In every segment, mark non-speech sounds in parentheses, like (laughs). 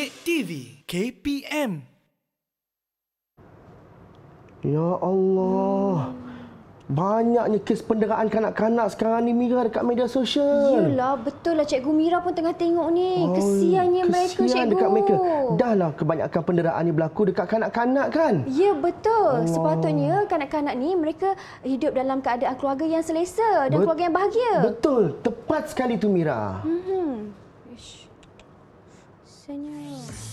Cik TV KPM Ya Allah Banyaknya kes penderaan kanak-kanak sekarang ni Mira dekat media sosial. Yalah, betul lah Cikgu Mira pun tengah tengok ni. Kesiannya Ay, kesian mereka, Cikgu. dekat mereka. Dahlah kebanyakan penderaan ni berlaku dekat kanak-kanak kan? Ya, betul. Allah. Sepatutnya kanak-kanak ni mereka hidup dalam keadaan keluarga yang selesa dan Bet- keluarga yang bahagia. Betul. Tepat sekali tu Mira. Mhm. 你。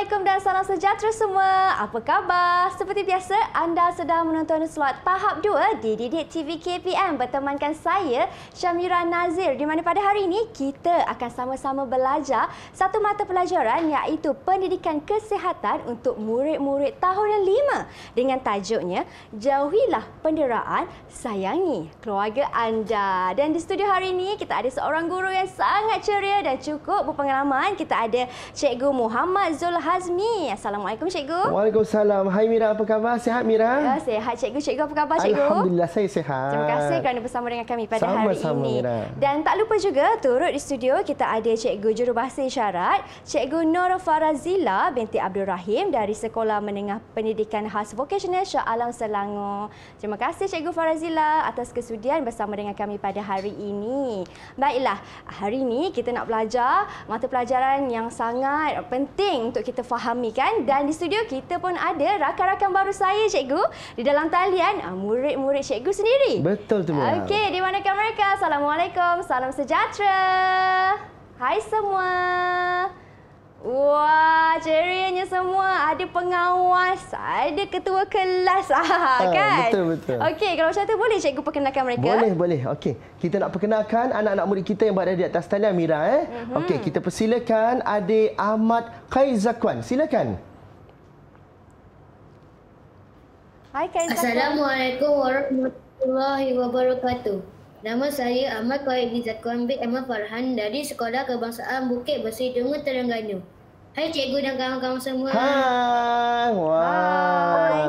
Assalamualaikum dan salam sejahtera semua. Apa khabar? Seperti biasa, anda sedang menonton slot tahap 2 di Didik TV KPM bertemankan saya, Syamira Nazir. Di mana pada hari ini, kita akan sama-sama belajar satu mata pelajaran iaitu pendidikan kesihatan untuk murid-murid tahun yang lima dengan tajuknya Jauhilah Penderaan Sayangi Keluarga Anda. Dan di studio hari ini, kita ada seorang guru yang sangat ceria dan cukup berpengalaman. Kita ada Cikgu Muhammad Zulham. Hazmi. Assalamualaikum cikgu. Waalaikumsalam. Hai Mira, apa khabar? Sehat Mira? Ya, sehat cikgu. Cikgu apa khabar cikgu? Alhamdulillah, saya sehat. Terima kasih kerana bersama dengan kami pada sama, hari sama, ini. Mira. Dan tak lupa juga turut di studio kita ada cikgu jurubahasa isyarat, cikgu Nur Farazila binti Abdul Rahim dari Sekolah Menengah Pendidikan Khas Vocational Shah Alam Selangor. Terima kasih cikgu Farazila atas kesudian bersama dengan kami pada hari ini. Baiklah, hari ini kita nak belajar mata pelajaran yang sangat penting untuk kita kita fahami kan dan di studio kita pun ada rakan-rakan baru saya cikgu di dalam talian ah, murid-murid cikgu sendiri. Betul tu. Okey, di mana kamera Assalamualaikum, salam sejahtera. Hai semua. Wah, cerianya semua. Ada pengawas, ada ketua kelas. (laughs) Ah, ha, kan? Betul, betul. Okey, kalau macam tu boleh cikgu perkenalkan mereka? Boleh, boleh. Okey. Kita nak perkenalkan anak-anak murid kita yang berada di atas talian, Mira. Eh? Mm -hmm. Okey, kita persilakan adik Ahmad Khaizakwan. Silakan. Hai, Khaizakwan. Assalamualaikum warahmatullahi wabarakatuh. Nama saya Ahmad Khairi Zakuan bin Ahmad Farhan dari Sekolah Kebangsaan Bukit Besi Tunggu Terengganu. Hai cikgu dan kawan-kawan semua. Hai. Wow. Hai.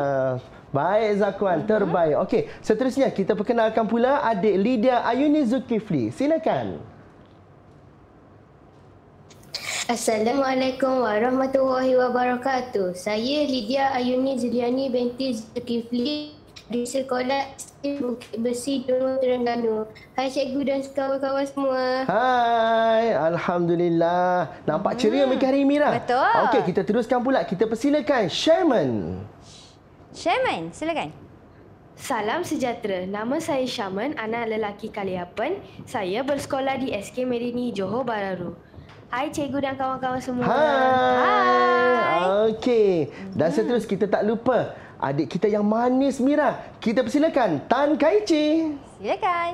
Baik Zakuan, uh-huh. Mhm. terbaik. Okey, seterusnya kita perkenalkan pula adik Lydia Ayuni Zulkifli. Silakan. Assalamualaikum warahmatullahi wabarakatuh. Saya Lydia Ayuni Zuliani binti Zulkifli di sekolah Bukit Besi Tunggu Terengganu. Hai cikgu dan kawan-kawan semua. Hai, Alhamdulillah. Nampak hmm. ceria mereka hari Mira. Lah? Betul. Okey, kita teruskan pula. Kita persilakan Sherman. Sherman, silakan. Salam sejahtera. Nama saya Syaman, anak lelaki Kaliapan. Saya bersekolah di SK Merini, Johor Bahru. Hai cikgu dan kawan-kawan semua. Hai. Hai. Okey. Dan hmm. seterusnya kita tak lupa adik kita yang manis Mira. Kita persilakan Tan Kai Chi. Silakan.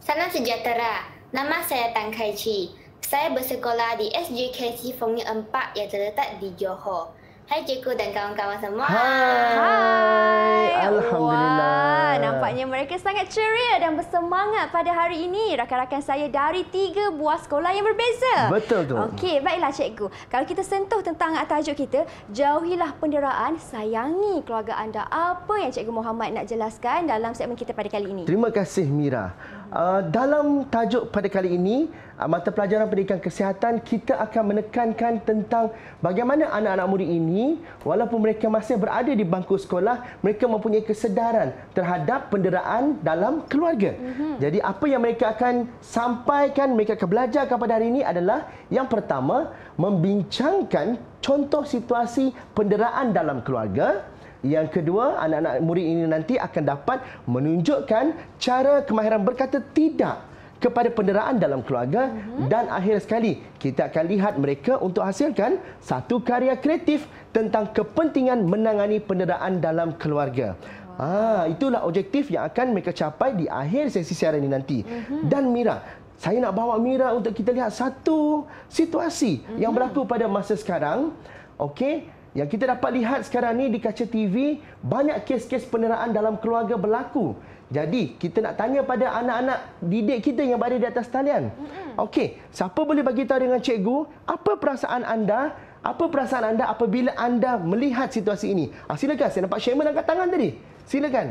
Salam sejahtera. Nama saya Tan Kai Chi. Saya bersekolah di SJKC Fongi 4 yang terletak di Johor. Hai cikgu dan kawan-kawan semua. Hai. Hai. Alhamdulillah. Wah, nampaknya mereka sangat ceria dan bersemangat pada hari ini. Rakan-rakan saya dari tiga buah sekolah yang berbeza. Betul tu. Okey, baiklah cikgu. Kalau kita sentuh tentang tajuk kita, jauhilah penderaan, sayangi keluarga anda. Apa yang cikgu Muhammad nak jelaskan dalam segmen kita pada kali ini? Terima kasih Mira. Uh, dalam tajuk pada kali ini uh, mata pelajaran pendidikan kesihatan kita akan menekankan tentang bagaimana anak-anak murid ini walaupun mereka masih berada di bangku sekolah mereka mempunyai kesedaran terhadap penderaan dalam keluarga. Mm-hmm. Jadi apa yang mereka akan sampaikan mereka akan belajar kepada hari ini adalah yang pertama membincangkan contoh situasi penderaan dalam keluarga. Yang kedua, anak-anak murid ini nanti akan dapat menunjukkan cara kemahiran berkata tidak kepada penderaan dalam keluarga mm -hmm. dan akhir sekali kita akan lihat mereka untuk hasilkan satu karya kreatif tentang kepentingan menangani penderaan dalam keluarga. Ah, itulah objektif yang akan mereka capai di akhir sesi siaran ini nanti. Mm -hmm. Dan Mira, saya nak bawa Mira untuk kita lihat satu situasi mm -hmm. yang mhm. berlaku pada masa sekarang. Okey yang kita dapat lihat sekarang ni di kaca TV banyak kes-kes peneraan dalam keluarga berlaku. Jadi kita nak tanya pada anak-anak didik kita yang berada di atas talian. Okey, siapa boleh bagi tahu dengan cikgu apa perasaan anda? Apa perasaan anda apabila anda melihat situasi ini? Ah, silakan, saya nampak Sherman angkat tangan tadi. Silakan.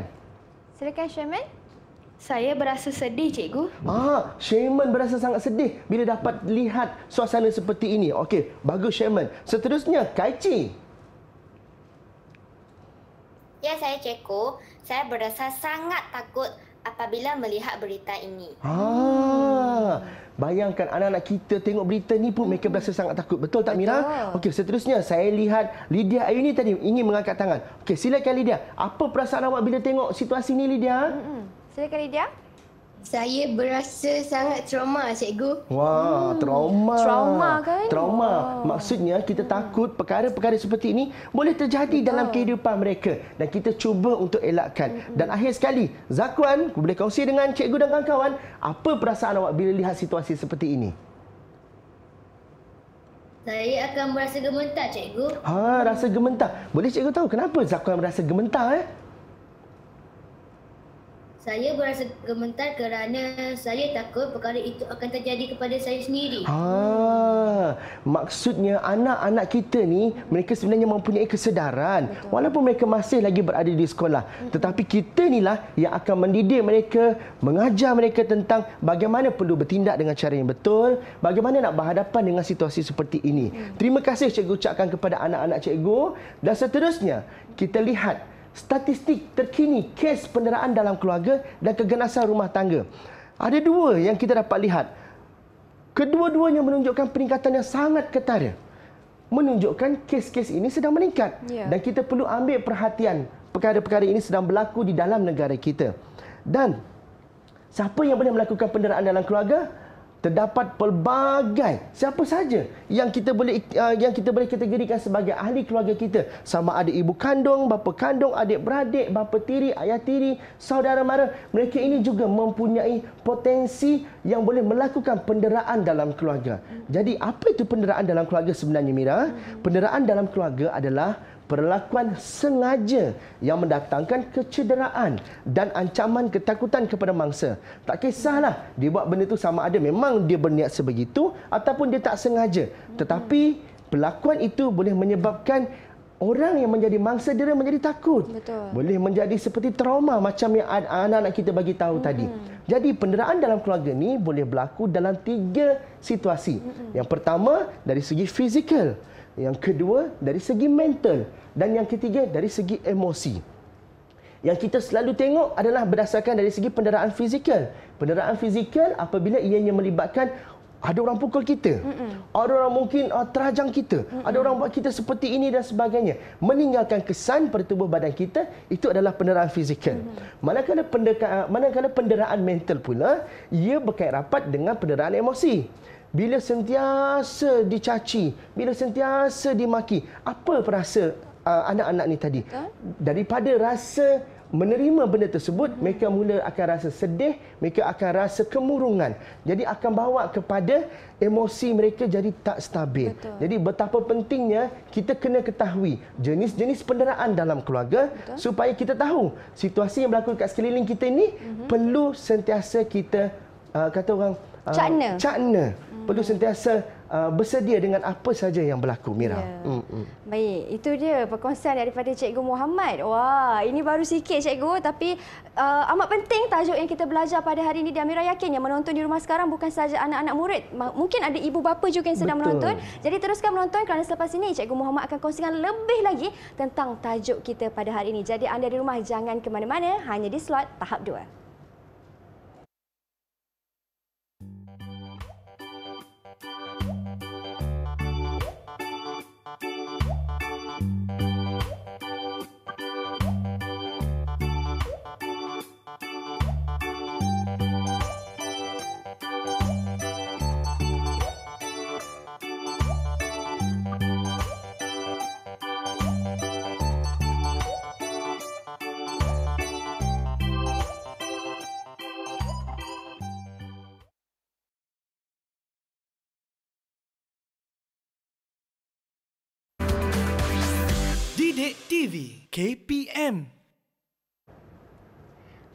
Silakan Sherman. Saya berasa sedih, cikgu. Ah, Sherman berasa sangat sedih bila dapat lihat suasana seperti ini. Okey, bagus Sherman. Seterusnya, Kaichi. Ya, saya Ceko. Saya berasa sangat takut apabila melihat berita ini. Ah, bayangkan anak-anak kita tengok berita ni pun mereka berasa sangat takut. Betul tak Mira? Okey, seterusnya saya lihat Lydia Ayuni tadi ingin mengangkat tangan. Okey, silakan Lydia. Apa perasaan awak bila tengok situasi ni Lydia? Silakan Lydia. Saya berasa sangat trauma, cikgu. Wah, hmm. trauma. Trauma kan? Trauma. Wow. Maksudnya kita hmm. takut perkara-perkara seperti ini boleh terjadi Betul. dalam kehidupan mereka dan kita cuba untuk elakkan. Hmm. Dan akhir sekali, Zakwan, boleh kongsi dengan cikgu dan kawan-kawan apa perasaan awak bila lihat situasi seperti ini? Saya akan berasa gementar, cikgu. Ha, rasa gementar. Boleh cikgu tahu kenapa Zakwan berasa gementar eh? Saya berasa gemetar kerana saya takut perkara itu akan terjadi kepada saya sendiri. Ha, maksudnya anak-anak kita ni mereka sebenarnya mempunyai kesedaran Betul. walaupun mereka masih lagi berada di sekolah. Tetapi kita inilah yang akan mendidik mereka, mengajar mereka tentang bagaimana perlu bertindak dengan cara yang betul, bagaimana nak berhadapan dengan situasi seperti ini. Mm. Terima kasih cikgu ucapkan kepada anak-anak cikgu dan seterusnya kita lihat statistik terkini kes penderaan dalam keluarga dan keganasan rumah tangga. Ada dua yang kita dapat lihat. Kedua-duanya menunjukkan peningkatan yang sangat ketara. Menunjukkan kes-kes ini sedang meningkat. Ya. Dan kita perlu ambil perhatian perkara-perkara ini sedang berlaku di dalam negara kita. Dan siapa yang boleh melakukan penderaan dalam keluarga? terdapat pelbagai siapa saja yang kita boleh uh, yang kita boleh kategorikan sebagai ahli keluarga kita sama ada ibu kandung bapa kandung adik beradik bapa tiri ayah tiri saudara mara mereka ini juga mempunyai potensi yang boleh melakukan penderaan dalam keluarga jadi apa itu penderaan dalam keluarga sebenarnya mira penderaan dalam keluarga adalah perlakuan sengaja yang mendatangkan kecederaan dan ancaman ketakutan kepada mangsa. Tak kisahlah dia buat benda tu sama ada memang dia berniat sebegitu ataupun dia tak sengaja. Tetapi perlakuan itu boleh menyebabkan orang yang menjadi mangsa dia menjadi takut. Betul. Boleh menjadi seperti trauma macam yang anak-anak kita bagi tahu hmm. tadi. Jadi penderaan dalam keluarga ni boleh berlaku dalam tiga situasi. Hmm. Yang pertama dari segi fizikal. Yang kedua dari segi mental dan yang ketiga dari segi emosi. Yang kita selalu tengok adalah berdasarkan dari segi penderaan fizikal. Penderaan fizikal apabila ianya melibatkan ada orang pukul kita. Mm-mm. Ada orang mungkin uh, terajang kita. Mm-mm. Ada orang buat kita seperti ini dan sebagainya. Meninggalkan kesan pada tubuh badan kita itu adalah penderaan fizikal. Mm-hmm. Manakala penderaan manakala penderaan mental pula ia berkait rapat dengan penderaan emosi bila sentiasa dicaci, bila sentiasa dimaki, apa perasa uh, anak-anak uh, ni tadi? Huh? Daripada rasa menerima benda tersebut, hmm. mereka mula akan rasa sedih, mereka akan rasa kemurungan. Jadi akan bawa kepada emosi mereka jadi tak stabil. Betul. Jadi betapa pentingnya kita kena ketahui jenis-jenis penderaan dalam keluarga Betul. supaya kita tahu situasi yang berlaku dekat sekeliling kita ini. hmm. perlu sentiasa kita uh, kata orang uh, cakna. cakna hmm. perlu sentiasa uh, bersedia dengan apa saja yang berlaku Mira. Ya. Hmm, hmm. Baik, itu dia perkongsian daripada Cikgu Muhammad. Wah, ini baru sikit Cikgu tapi uh, amat penting tajuk yang kita belajar pada hari ini dan Mira yakin yang menonton di rumah sekarang bukan sahaja anak-anak murid, mungkin ada ibu bapa juga yang sedang Betul. menonton. Jadi teruskan menonton kerana selepas ini Cikgu Muhammad akan kongsikan lebih lagi tentang tajuk kita pada hari ini. Jadi anda di rumah jangan ke mana-mana hanya di slot tahap 2. Bilik TV KPM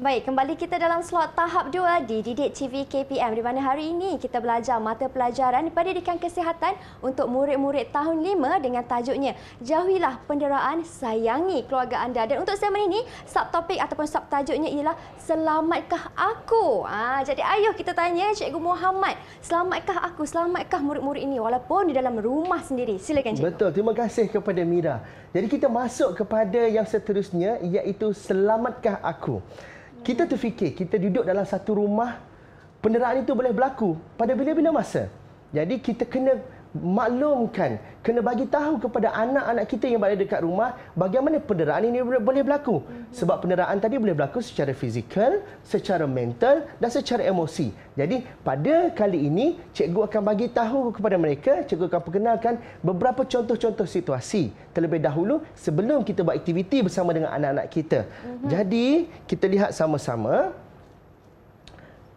Baik, kembali kita dalam slot tahap 2 di Didik TV KPM di mana hari ini kita belajar mata pelajaran pendidikan kesihatan untuk murid-murid tahun 5 dengan tajuknya Jauhilah Penderaan Sayangi Keluarga Anda. Dan untuk segmen ini, subtopik ataupun subtajuknya ialah Selamatkah Aku? Ha, jadi ayo kita tanya Cikgu Muhammad, selamatkah aku, selamatkah murid-murid ini walaupun di dalam rumah sendiri? Silakan Cikgu. Betul, terima kasih kepada Mira. Jadi kita masuk kepada yang seterusnya iaitu selamatkah aku. Kita terfikir kita duduk dalam satu rumah penderaan itu boleh berlaku pada bila-bila masa. Jadi kita kena maklumkan kena bagi tahu kepada anak-anak kita yang berada dekat rumah bagaimana penderaan ini boleh berlaku mhm. sebab penderaan tadi boleh berlaku secara fizikal, secara mental dan secara emosi. Jadi pada kali ini cikgu akan bagi tahu kepada mereka, cikgu akan perkenalkan beberapa contoh-contoh situasi terlebih dahulu sebelum kita buat aktiviti bersama dengan anak-anak kita. Mhm. Jadi kita lihat sama-sama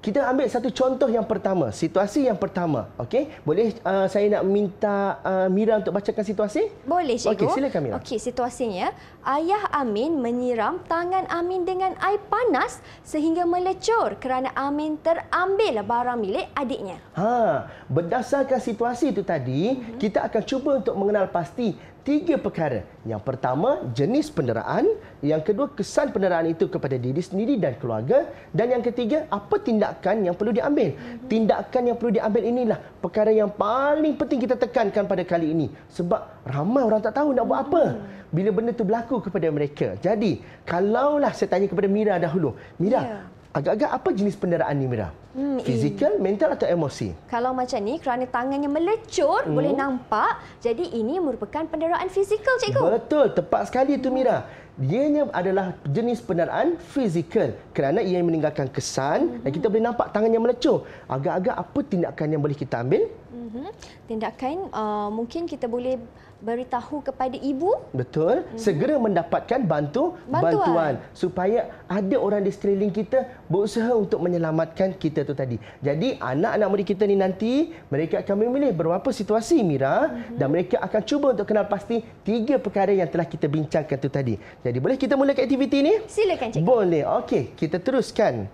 kita ambil satu contoh yang pertama, situasi yang pertama. Okey, boleh uh, saya nak minta uh, Mira untuk bacakan situasi? Boleh, Cikgu. Okey, silakan Mira. Okey, situasinya, ayah Amin menyiram tangan Amin dengan air panas sehingga melecur kerana Amin terambil barang milik adiknya. Ha, berdasarkan situasi itu tadi, mm-hmm. kita akan cuba untuk mengenal pasti tiga perkara. Yang pertama, jenis penderaan. Yang kedua, kesan penderaan itu kepada diri sendiri dan keluarga. Dan yang ketiga, apa tindakan yang perlu diambil. Mhm. Tindakan yang perlu diambil inilah perkara yang paling penting kita tekankan pada kali ini. Sebab ramai orang tak tahu nak buat apa mhm. bila benda itu berlaku kepada mereka. Jadi, kalaulah saya tanya kepada Mira dahulu. Mira, yeah. Agak-agak apa jenis penderaan ni, Mira? Hmm, Fizikal, mental atau emosi? Kalau macam ni, kerana tangannya melecur, hmm. boleh nampak. Jadi, ini merupakan penderaan fizikal, cikgu. Betul. Tepat sekali itu, hmm. Mira. Ianya adalah jenis penderaan fizikal. Kerana ia meninggalkan kesan hmm. dan kita boleh nampak tangannya melecur. Agak-agak apa tindakan yang boleh kita ambil? Hmm. Tindakan, uh, mungkin kita boleh beritahu kepada ibu betul hmm. segera mendapatkan bantu bantuan. bantuan supaya ada orang di sekeliling kita berusaha untuk menyelamatkan kita tu tadi jadi anak-anak murid kita ni nanti mereka akan memilih berapa situasi Mira hmm. dan mereka akan cuba untuk kenal pasti tiga perkara yang telah kita bincangkan tu tadi jadi boleh kita mulakan aktiviti ni silakan cikgu boleh okey kita teruskan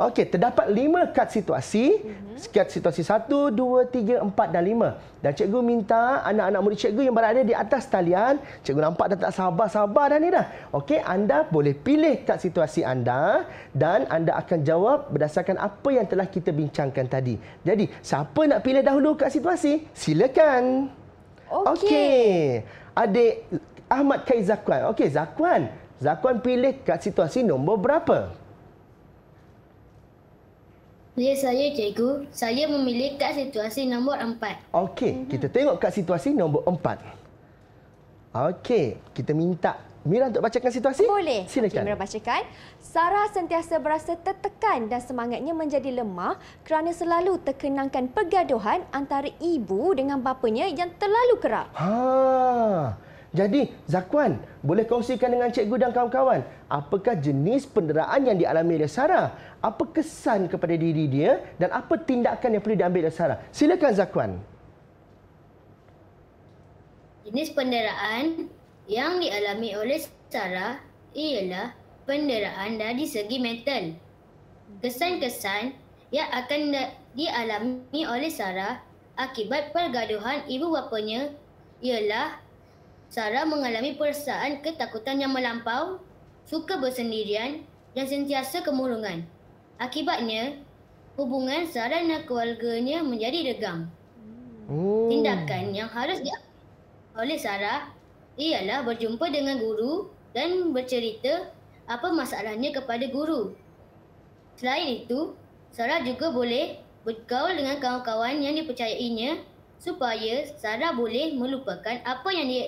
Okey, terdapat lima kad situasi. Mhm. Kad situasi satu, dua, tiga, empat dan lima. Dan cikgu minta anak-anak murid cikgu yang berada di atas talian. Cikgu nampak dah tak sabar-sabar dah ni dah. Okey, anda boleh pilih kad situasi anda. Dan anda akan jawab berdasarkan apa yang telah kita bincangkan tadi. Jadi, siapa nak pilih dahulu kad situasi? Silakan. Okey. Okay. Adik Ahmad Kai Okey, Zakwan. Zakwan pilih kad situasi nombor Berapa? Ya, saya cikgu. Saya memilih kad situasi nombor empat. Okey, kita tengok kad situasi nombor empat. Okey, kita minta Mira untuk bacakan situasi. Boleh. Silakan. Okay, Mira bacakan. Sarah sentiasa berasa tertekan dan semangatnya menjadi lemah kerana selalu terkenangkan pergaduhan antara ibu dengan bapanya yang terlalu kerap. Ha. Jadi, Zakwan, boleh kongsikan dengan cikgu dan kawan-kawan apakah jenis penderaan yang dialami oleh Sarah? apa kesan kepada diri dia dan apa tindakan yang perlu diambil oleh Sarah. Silakan Zakwan. Jenis penderaan yang dialami oleh Sarah ialah penderaan dari segi mental. Kesan-kesan yang akan dialami oleh Sarah akibat pergaduhan ibu bapanya ialah Sarah mengalami perasaan ketakutan yang melampau, suka bersendirian dan sentiasa kemurungan. Akibatnya, hubungan Zara dan keluarganya menjadi degam. Oh. Tindakan yang harus diambil oleh Zara ialah berjumpa dengan guru dan bercerita apa masalahnya kepada guru. Selain itu, Zara juga boleh bergaul dengan kawan-kawan yang dipercayainya supaya Zara boleh melupakan apa yang dia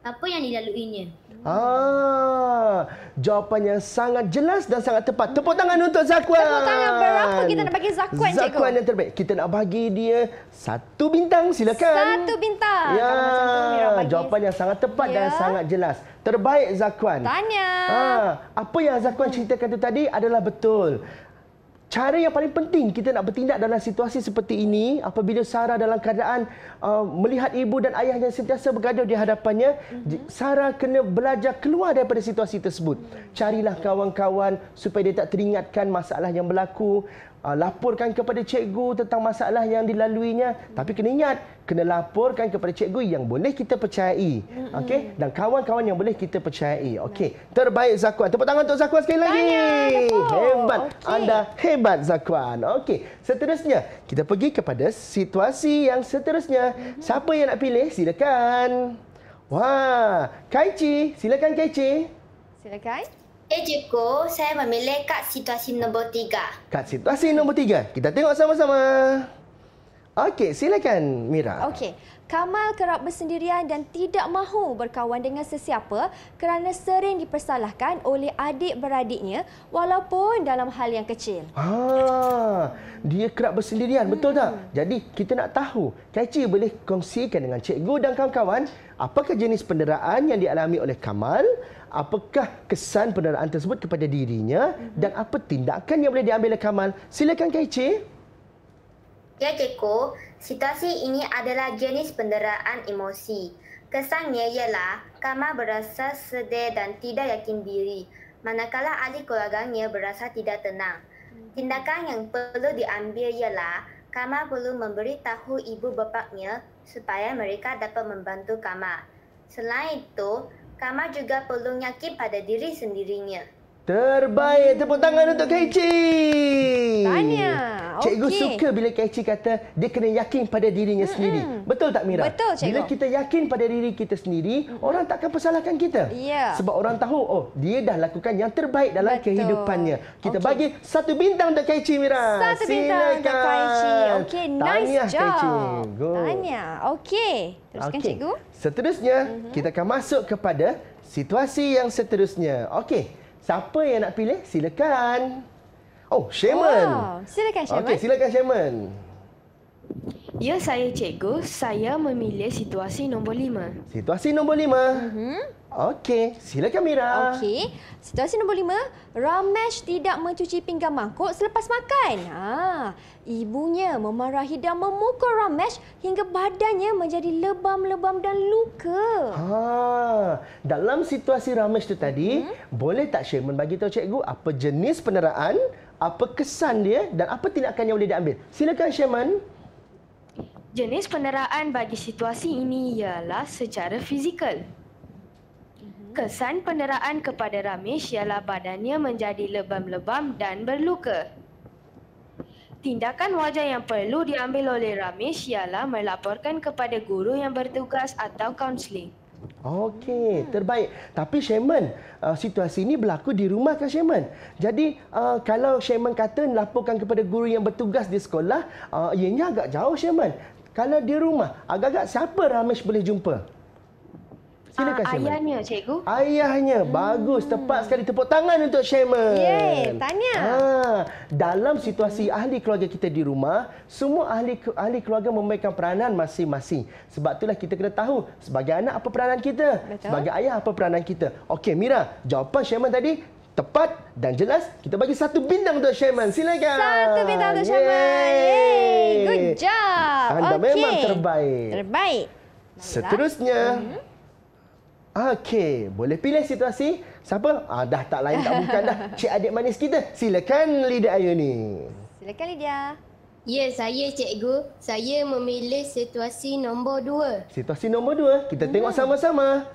apa yang dilaluinya. Ah, jawapan yang sangat jelas dan sangat tepat. Tepuk tangan untuk Zakwan. Tepuk tangan berapa kita nak bagi Zakwan, Zakwan cikgu? Zakwan yang terbaik. Kita nak bagi dia satu bintang, silakan. Satu bintang. Ya, jawapan yang sangat tepat ya. dan sangat jelas. Terbaik Zakwan. Tanya. Ah, apa yang Zakwan hmm. ceritakan tu tadi adalah betul. Cara yang paling penting kita nak bertindak dalam situasi seperti ini apabila Sarah dalam keadaan uh, melihat ibu dan ayahnya sentiasa bergaduh di hadapannya, mm-hmm. Sarah kena belajar keluar daripada situasi tersebut. Carilah kawan-kawan supaya dia tak teringatkan masalah yang berlaku, uh, laporkan kepada cikgu tentang masalah yang dilaluinya mm. tapi kena ingat kena laporkan kepada cikgu yang boleh kita percayai mm-hmm. okey dan kawan-kawan yang boleh kita percayai okey terbaik zakuan, tepuk tangan untuk zakuan sekali lagi Tanya, hebat okay. anda hebat zakuan, okey seterusnya kita pergi kepada situasi yang seterusnya mm-hmm. siapa yang nak pilih silakan wah kaici silakan kaici silakan Ejiko, eh, saya memilih kad situasi nombor tiga. Kad situasi nombor tiga. Kita tengok sama-sama. Okey, silakan Mira. Okey. Kamal kerap bersendirian dan tidak mahu berkawan dengan sesiapa kerana sering dipersalahkan oleh adik-beradiknya walaupun dalam hal yang kecil. Ah, dia kerap bersendirian, hmm. betul tak? Jadi, kita nak tahu, Kaci boleh kongsikan dengan cikgu dan kawan-kawan apakah jenis penderaan yang dialami oleh Kamal apakah kesan pendanaan tersebut kepada dirinya mm-hmm. dan apa tindakan yang boleh diambil oleh Kamal. Silakan Kaici. Ya Keiko, situasi ini adalah jenis penderaan emosi. Kesannya ialah Kamal berasa sedih dan tidak yakin diri, manakala adik keluarganya berasa tidak tenang. Hmm. Tindakan yang perlu diambil ialah Kamal perlu memberitahu ibu bapaknya supaya mereka dapat membantu Kamal. Selain itu, Kamar juga perlu yakin pada diri sendirinya. Terbaik. Hmm. Tepuk tangan untuk Keci. Tanya. Cikgu suka bila Keci kata dia kena yakin pada dirinya mm -mm. sendiri. Hmm. Betul tak Mira? Betul cikgu. Bila kita yakin pada diri kita sendiri, mm -mm. orang takkan persalahkan kita. Yeah. Sebab orang tahu oh dia dah lakukan yang terbaik dalam Betul. kehidupannya. Kita okay. bagi satu bintang untuk Keci Mira. Satu Silakan. bintang untuk Keci. Okay, nice job. Tanya Keci. Tanya. Okey. Teruskan okay. cikgu. Seterusnya mm -hmm. kita akan masuk kepada situasi yang seterusnya. Okay. Siapa yang nak pilih? Silakan. Oh, Sherman. Wow. Oh, silakan Sherman. Okey, silakan Sherman. Ya, saya cikgu. Saya memilih situasi nombor lima. Situasi nombor lima. Uh-huh. Okey, silakan Mira. Okey, situasi nombor lima. Ramesh tidak mencuci pinggan mangkuk selepas makan. Haa. Ibunya memarahi dan memukul Ramesh hingga badannya menjadi lebam-lebam dan luka. Ha, dalam situasi Ramesh tu tadi, hmm? boleh tak Sherman bagi tahu cikgu apa jenis penderaan, apa kesan dia dan apa tindakan yang boleh diambil? Silakan Sherman. Jenis penderaan bagi situasi ini ialah secara fizikal. Hmm. Kesan penderaan kepada Ramesh ialah badannya menjadi lebam-lebam dan berluka. Tindakan wajar yang perlu diambil oleh Ramesh ialah melaporkan kepada guru yang bertugas atau kaunseling. Okey, terbaik. Tapi Sherman, uh, situasi ini berlaku di rumah kan Sherman? Jadi uh, kalau Sherman kata melaporkan kepada guru yang bertugas di sekolah, uh, ianya agak jauh Sherman. Kalau di rumah, agak-agak siapa Ramesh boleh jumpa? Ah, Silakan, uh, ayahnya, cikgu. Ayahnya. Hmm. Bagus. Tepat sekali. Tepuk tangan untuk Sherman. Yeah, Tanya. Ha, dalam situasi hmm. ahli keluarga kita di rumah, semua ahli ahli keluarga memainkan peranan masing-masing. Sebab itulah kita kena tahu sebagai anak apa peranan kita. Betul. Sebagai ayah apa peranan kita. Okey, Mira. Jawapan Sherman tadi tepat dan jelas. Kita bagi satu bintang untuk Sherman. Silakan. Satu bintang untuk Sherman. Yeay. Yeay. Good job. Anda okay. memang terbaik. Terbaik. Baiklah. Seterusnya... Hmm. Okey, boleh pilih situasi. Siapa? Ah, dah tak lain tak bukan dah. (laughs) Cik adik manis kita. Silakan Lydia Ayu ni. Silakan Lydia. Ya, saya cikgu. Saya memilih situasi nombor dua. Situasi nombor dua. Kita tengok hmm. sama-sama.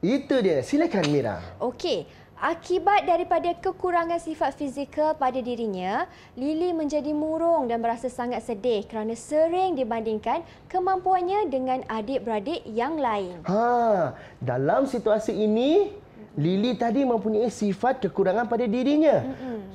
Itu dia. Silakan Mira. Okey. Akibat daripada kekurangan sifat fizikal pada dirinya, Lily menjadi murung dan berasa sangat sedih kerana sering dibandingkan kemampuannya dengan adik-beradik yang lain. Ha, dalam situasi ini, Lily tadi mempunyai sifat kekurangan pada dirinya.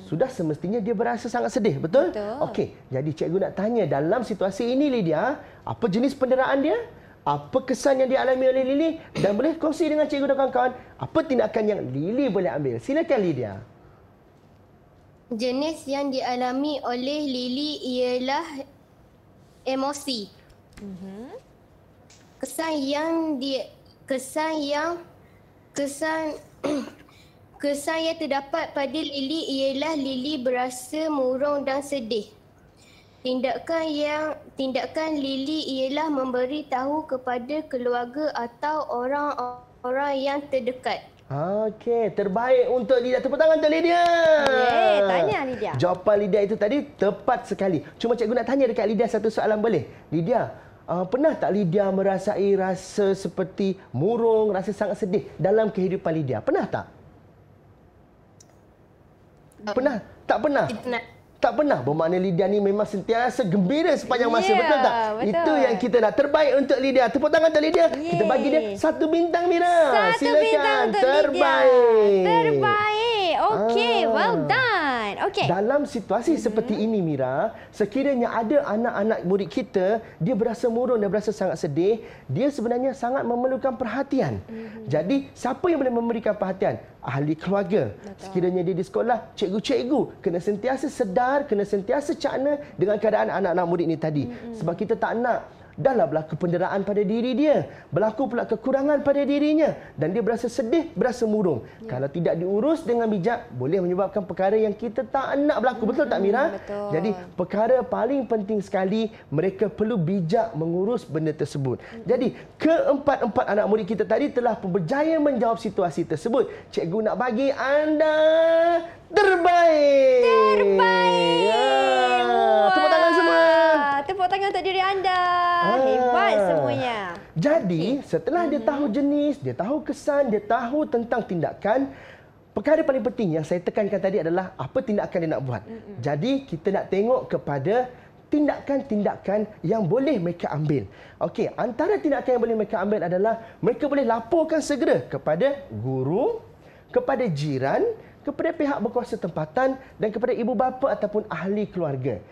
Sudah semestinya dia berasa sangat sedih, betul? betul. Okey, jadi cikgu nak tanya dalam situasi ini Lydia, apa jenis penderaan dia? apa kesan yang dialami oleh Lily dan boleh kongsi dengan cikgu dan kawan-kawan apa tindakan yang Lily boleh ambil. Silakan Lydia. Jenis yang dialami oleh Lily ialah emosi. Mm-hmm. Kesan yang di kesan yang kesan (clears throat) kesan yang terdapat pada Lily ialah Lily berasa murung dan sedih. Tindakan yang tindakan Lily ialah memberi tahu kepada keluarga atau orang-orang yang terdekat. Okey, terbaik untuk Lydia. Tepuk tangan untuk Lydia. Yeay, tanya Lydia. Jawapan Lydia itu tadi tepat sekali. Cuma cikgu nak tanya dekat Lydia satu soalan boleh? Lydia, uh, pernah tak Lydia merasai rasa seperti murung, rasa sangat sedih dalam kehidupan Lydia? Pernah tak? Pernah? Tak pernah? Tak pernah tak pernah bermakna Lydia ni memang sentiasa gembira sepanjang masa. Yeah, betul tak? Betul. Itu yang kita nak. Terbaik untuk Lydia. Tepuk tangan untuk Lydia. Yeay. Kita bagi dia satu bintang, Mira. Satu Silakan. bintang untuk terbaik. Lydia. Terbaik. Okay. Dalam situasi hmm. seperti ini Mira, sekiranya ada anak-anak murid kita dia berasa murung dia berasa sangat sedih, dia sebenarnya sangat memerlukan perhatian. Hmm. Jadi siapa yang boleh memberikan perhatian? Ahli keluarga. Betul. Sekiranya dia di sekolah, cikgu-cikgu kena sentiasa sedar, kena sentiasa cakna dengan keadaan anak-anak murid ini tadi. Hmm. Sebab kita tak nak dalamlah kependeraan pada diri dia. Berlaku pula kekurangan pada dirinya dan dia berasa sedih, berasa murung. Ya. Kalau tidak diurus dengan bijak, boleh menyebabkan perkara yang kita tak nak berlaku. Betul tak Mira? Hmm, betul. Jadi perkara paling penting sekali, mereka perlu bijak mengurus benda tersebut. Hmm. Jadi keempat-empat anak murid kita tadi telah berjaya menjawab situasi tersebut. Cikgu nak bagi anda terbaik. Terbaik. Ya. Tepuk tangan tangan untuk diri anda. Ah. Hebat semuanya. Jadi, okay. setelah hmm dia tahu hmm. jenis, dia tahu kesan, dia tahu tentang tindakan, perkara paling penting yang saya tekankan tadi adalah apa tindakan dia nak buat. hmm Jadi, kita nak tengok kepada tindakan-tindakan yang boleh mereka ambil. Okey, antara tindakan yang boleh mereka ambil adalah mereka boleh laporkan segera kepada guru, kepada jiran, kepada pihak berkuasa tempatan dan kepada ibu bapa ataupun ahli keluarga.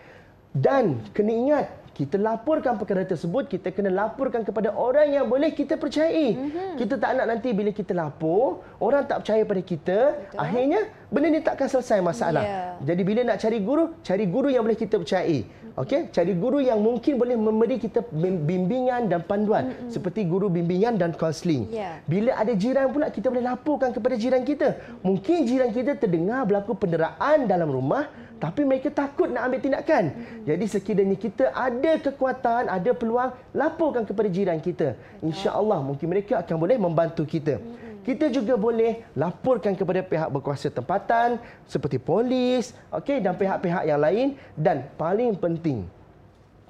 Dan kena ingat kita laporkan perkara tersebut kita kena laporkan kepada orang yang boleh kita percayai. Mm-hmm. Kita tak nak nanti bila kita lapor orang tak percaya pada kita Betul. akhirnya benda ni takkan selesai masalah. Yeah. Jadi bila nak cari guru cari guru yang boleh kita percayai. Mhm. Okay, cari guru yang mungkin boleh memberi kita bimbingan dan panduan mm-hmm. seperti guru bimbingan dan kaunseling. Yeah. Bila ada jiran pula kita boleh laporkan kepada jiran kita. Mungkin jiran kita terdengar berlaku penderaan dalam rumah. Mm-hmm tapi mereka takut nak ambil tindakan. Hmm. Jadi sekiranya kita ada kekuatan, ada peluang, laporkan kepada jiran kita. InsyaAllah mungkin mereka akan boleh membantu kita. Hmm, hmm. Kita juga boleh laporkan kepada pihak berkuasa tempatan seperti polis okay, dan pihak-pihak yang lain. Dan paling penting,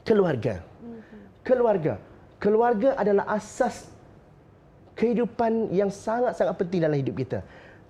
keluarga. Hmm. Keluarga. Keluarga adalah asas kehidupan yang sangat-sangat penting dalam hidup kita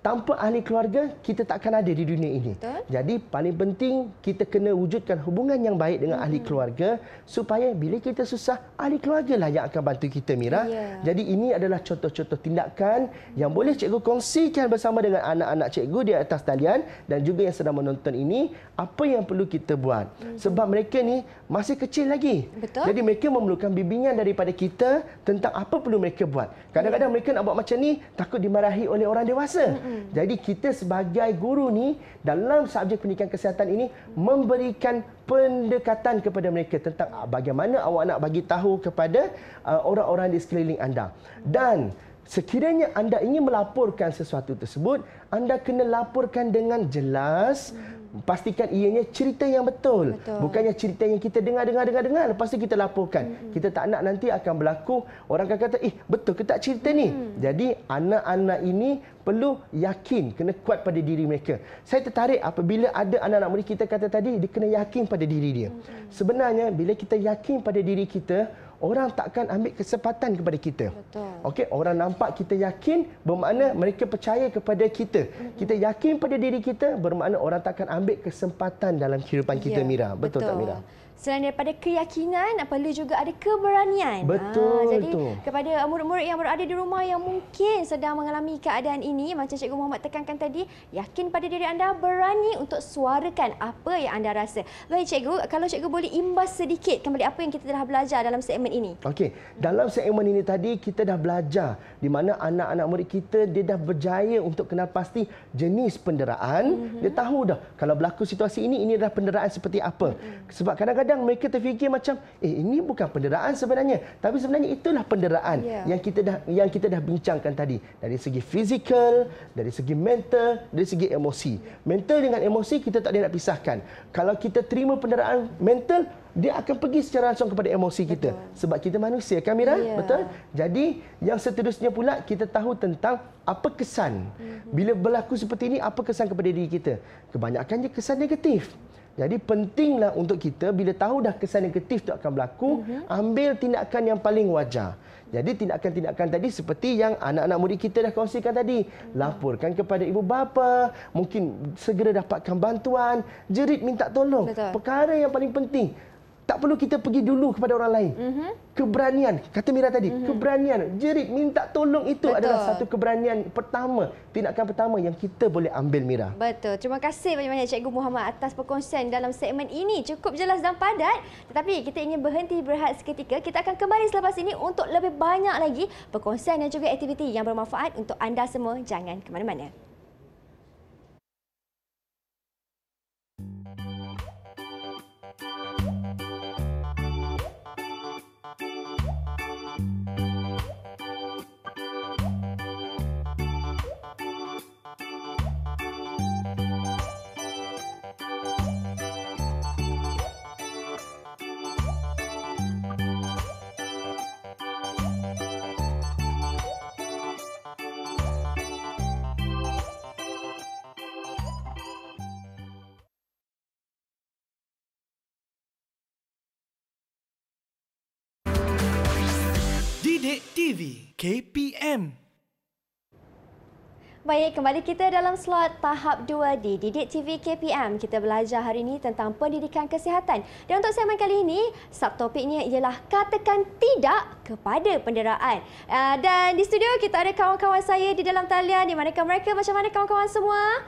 tanpa ahli keluarga kita takkan ada di dunia ini. Betul. Jadi paling penting kita kena wujudkan hubungan yang baik dengan hmm. ahli keluarga supaya bila kita susah ahli keluarga lah yang akan bantu kita Mira. Yeah. Jadi ini adalah contoh-contoh tindakan hmm. yang boleh cikgu kongsikan bersama dengan anak-anak cikgu di atas talian dan juga yang sedang menonton ini apa yang perlu kita buat. Hmm. Sebab mereka ni masih kecil lagi. Betul. Jadi mereka memerlukan bimbingan daripada kita tentang apa perlu mereka buat. Kadang-kadang yeah. mereka nak buat macam ni takut dimarahi oleh orang dewasa. Hmm. Hmm. Jadi kita sebagai guru ni dalam subjek pendidikan kesihatan ini hmm. memberikan pendekatan kepada mereka tentang ah, bagaimana awak nak bagi tahu kepada uh, orang-orang di sekeliling anda. Hmm. Dan sekiranya anda ingin melaporkan sesuatu tersebut, anda kena laporkan dengan jelas hmm pastikan ianya cerita yang betul. betul. Bukannya cerita yang kita dengar-dengar-dengar-dengar lepas tu kita laporkan. Hmm. Kita tak nak nanti akan berlaku orang akan kata, "Eh, betul ke tak cerita hmm. ni?" Jadi anak-anak ini perlu yakin, kena kuat pada diri mereka. Saya tertarik apabila ada anak-anak murid kita kata tadi, dia kena yakin pada diri dia. Hmm. Sebenarnya bila kita yakin pada diri kita, orang takkan ambil kesempatan kepada kita. Okey, orang nampak kita yakin bermakna mereka percaya kepada kita. Kita yakin pada diri kita bermakna orang takkan ambil kesempatan dalam kehidupan kita ya. Mira. Betul, Betul tak Mira? Selain daripada keyakinan, perlu juga ada keberanian. Betul. Ha, jadi, betul. kepada murid-murid yang berada di rumah yang mungkin sedang mengalami keadaan ini, macam Cikgu Muhammad tekankan tadi, yakin pada diri anda, berani untuk suarakan apa yang anda rasa. Baik, Cikgu, kalau Cikgu boleh imbas sedikit kembali apa yang kita telah belajar dalam segmen ini. Okey. Dalam segmen ini tadi, kita dah belajar di mana anak-anak murid kita, dia dah berjaya untuk kenal pasti jenis penderaan. Mm-hmm. Dia mhm. tahu dah, kalau berlaku situasi ini, ini adalah penderaan seperti apa. Mm-hmm. Sebab kadang-kadang kadang mereka terfikir macam eh ini bukan penderaan sebenarnya tapi sebenarnya itulah penderaan yeah. yang kita dah yang kita dah bincangkan tadi dari segi fizikal dari segi mental dari segi emosi mental dengan emosi kita tak boleh nak pisahkan kalau kita terima penderaan mental dia akan pergi secara langsung kepada emosi kita betul. sebab kita manusia kan Mira yeah. betul jadi yang seterusnya pula kita tahu tentang apa kesan mhm. bila berlaku seperti ini apa kesan kepada diri kita kebanyakannya kesan negatif jadi pentinglah untuk kita bila tahu dah kesan negatif itu akan berlaku, uh-huh. ambil tindakan yang paling wajar. Jadi tindakan-tindakan tadi seperti yang anak-anak murid kita dah kongsikan tadi. Mhm. Laporkan kepada ibu bapa, mungkin segera dapatkan bantuan, jerit minta tolong. Betul. Perkara yang paling penting, tak perlu kita pergi dulu kepada orang lain. Mm-hmm. Keberanian, kata Mira tadi, mm-hmm. keberanian, jerit, minta tolong itu Betul. adalah satu keberanian pertama, tindakan pertama yang kita boleh ambil, Mira. Betul. Terima kasih banyak-banyak Cikgu Muhammad atas perkongsian dalam segmen ini. Cukup jelas dan padat. Tetapi kita ingin berhenti berehat seketika. Kita akan kembali selepas ini untuk lebih banyak lagi perkongsian dan juga aktiviti yang bermanfaat untuk anda semua. Jangan ke mana-mana. PM. Baik, kembali kita dalam slot tahap 2 di Didik TV KPM. Kita belajar hari ini tentang pendidikan kesihatan. Dan untuk segmen kali ini, subtopiknya ialah katakan tidak kepada penderaan. Ah, dan di studio kita ada kawan-kawan saya di dalam talian. Di mana mereka? Macam mana kawan-kawan semua?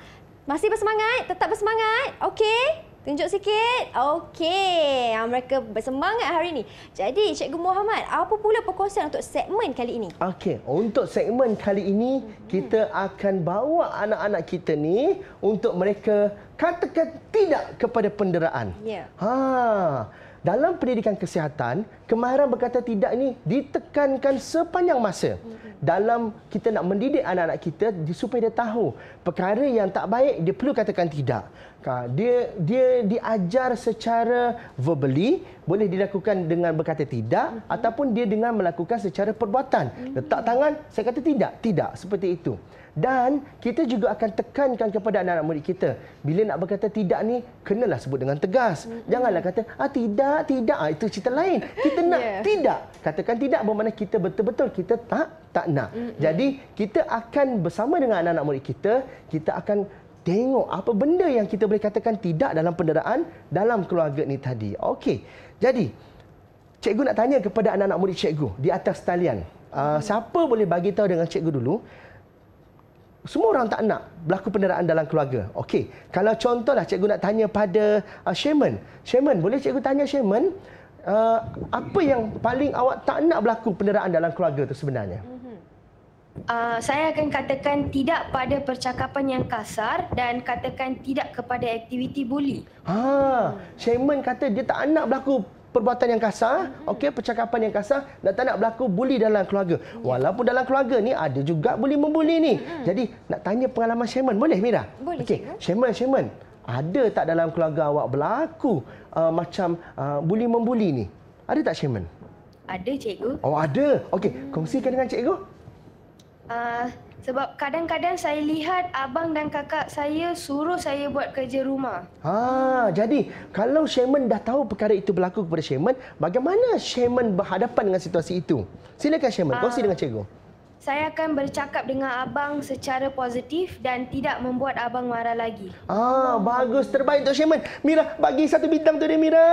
Masih bersemangat? Tetap bersemangat? Okey? Tunjuk sikit. Okey. Ah, mereka bersemangat hari ini. Jadi, Cikgu Muhammad, apa pula perkongsian untuk segmen kali ini? Okey. Untuk segmen kali ini, mm -hmm. kita akan bawa anak-anak kita ni untuk mereka katakan tidak kepada penderaan. Yeah. Ha. Dalam pendidikan kesihatan, kemahiran berkata tidak ini ditekankan sepanjang masa. Mm -hmm. Dalam kita nak mendidik anak-anak kita supaya dia tahu perkara yang tak baik, dia perlu katakan tidak. Ha, dia dia diajar secara verbally boleh dilakukan dengan berkata tidak mm-hmm. ataupun dia dengan melakukan secara perbuatan mm-hmm. letak tangan saya kata tidak tidak seperti itu dan kita juga akan tekankan kepada anak-anak murid kita bila nak berkata tidak ni kenalah sebut dengan tegas mm-hmm. janganlah kata ah tidak tidak ah itu cerita lain kita nak (laughs) yeah. tidak katakan tidak bermakna kita betul-betul kita tak tak nak mm-hmm. jadi kita akan bersama dengan anak-anak murid kita kita akan tengok apa benda yang kita boleh katakan tidak dalam penderaan dalam keluarga ni tadi. Okey. Jadi, cikgu nak tanya kepada anak-anak murid cikgu di atas talian. Uh, hmm. siapa boleh bagi tahu dengan cikgu dulu? Semua orang tak nak berlaku penderaan dalam keluarga. Okey. Kalau contohlah cikgu nak tanya pada uh, Sherman. Sherman, boleh cikgu tanya Sherman uh, apa yang paling awak tak nak berlaku penderaan dalam keluarga tu sebenarnya? Hmm. Uh, saya akan katakan tidak pada percakapan yang kasar dan katakan tidak kepada aktiviti buli. Ha, Shaman kata dia tak nak berlaku perbuatan yang kasar, hmm okey, percakapan yang kasar dan tak nak berlaku buli dalam keluarga. Yeah. Hmm. Walaupun dalam keluarga ni ada juga buli membuli ni. hmm Jadi nak tanya pengalaman Shaman boleh Mira? Boleh. Okey, Shaman, Shaman, ada tak dalam keluarga awak berlaku uh, macam uh, ah, buli membuli ni? Ada tak Shaman? Ada cikgu. Oh, ada. Okey, kongsikan dengan cikgu. Ah, sebab kadang-kadang saya lihat abang dan kakak saya suruh saya buat kerja rumah. Ha, jadi kalau Sherman dah tahu perkara itu berlaku kepada Sherman, bagaimana Sherman berhadapan dengan situasi itu? Silakan Sherman, kongsi ah. dengan cikgu saya akan bercakap dengan abang secara positif dan tidak membuat abang marah lagi. Ah, oh. bagus terbaik untuk Sherman. Mira bagi satu bintang tu dia Mira.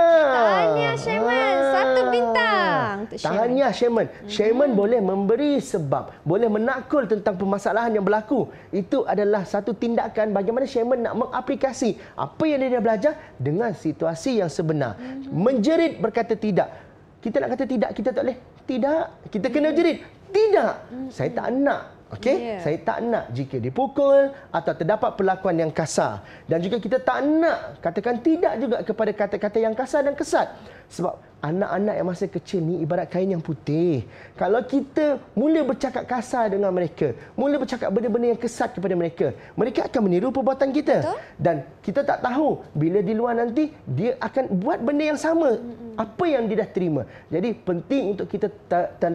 Tahniah Sherman, ah. satu bintang untuk Sherman. Tahniah Sherman. Sherman hmm. boleh memberi sebab, boleh menakul tentang permasalahan yang berlaku. Itu adalah satu tindakan bagaimana Sherman nak mengaplikasi apa yang dia belajar dengan situasi yang sebenar. Hmm. Menjerit berkata tidak. Kita nak kata tidak, kita tak boleh. Tidak. Kita kena hmm. jerit. Tidak. Mm-hmm. Saya tak nak. Okey, yeah. saya tak nak jika dipukul atau terdapat perlakuan yang kasar dan juga kita tak nak katakan tidak juga kepada kata-kata yang kasar dan kesat sebab anak-anak yang masih kecil ni ibarat kain yang putih. Kalau kita mula bercakap kasar dengan mereka, mula bercakap benda-benda yang kesat kepada mereka, mereka akan meniru perbuatan kita. Betul? Dan kita tak tahu bila di luar nanti dia akan buat benda yang sama. Apa yang dia dah terima. Jadi penting untuk kita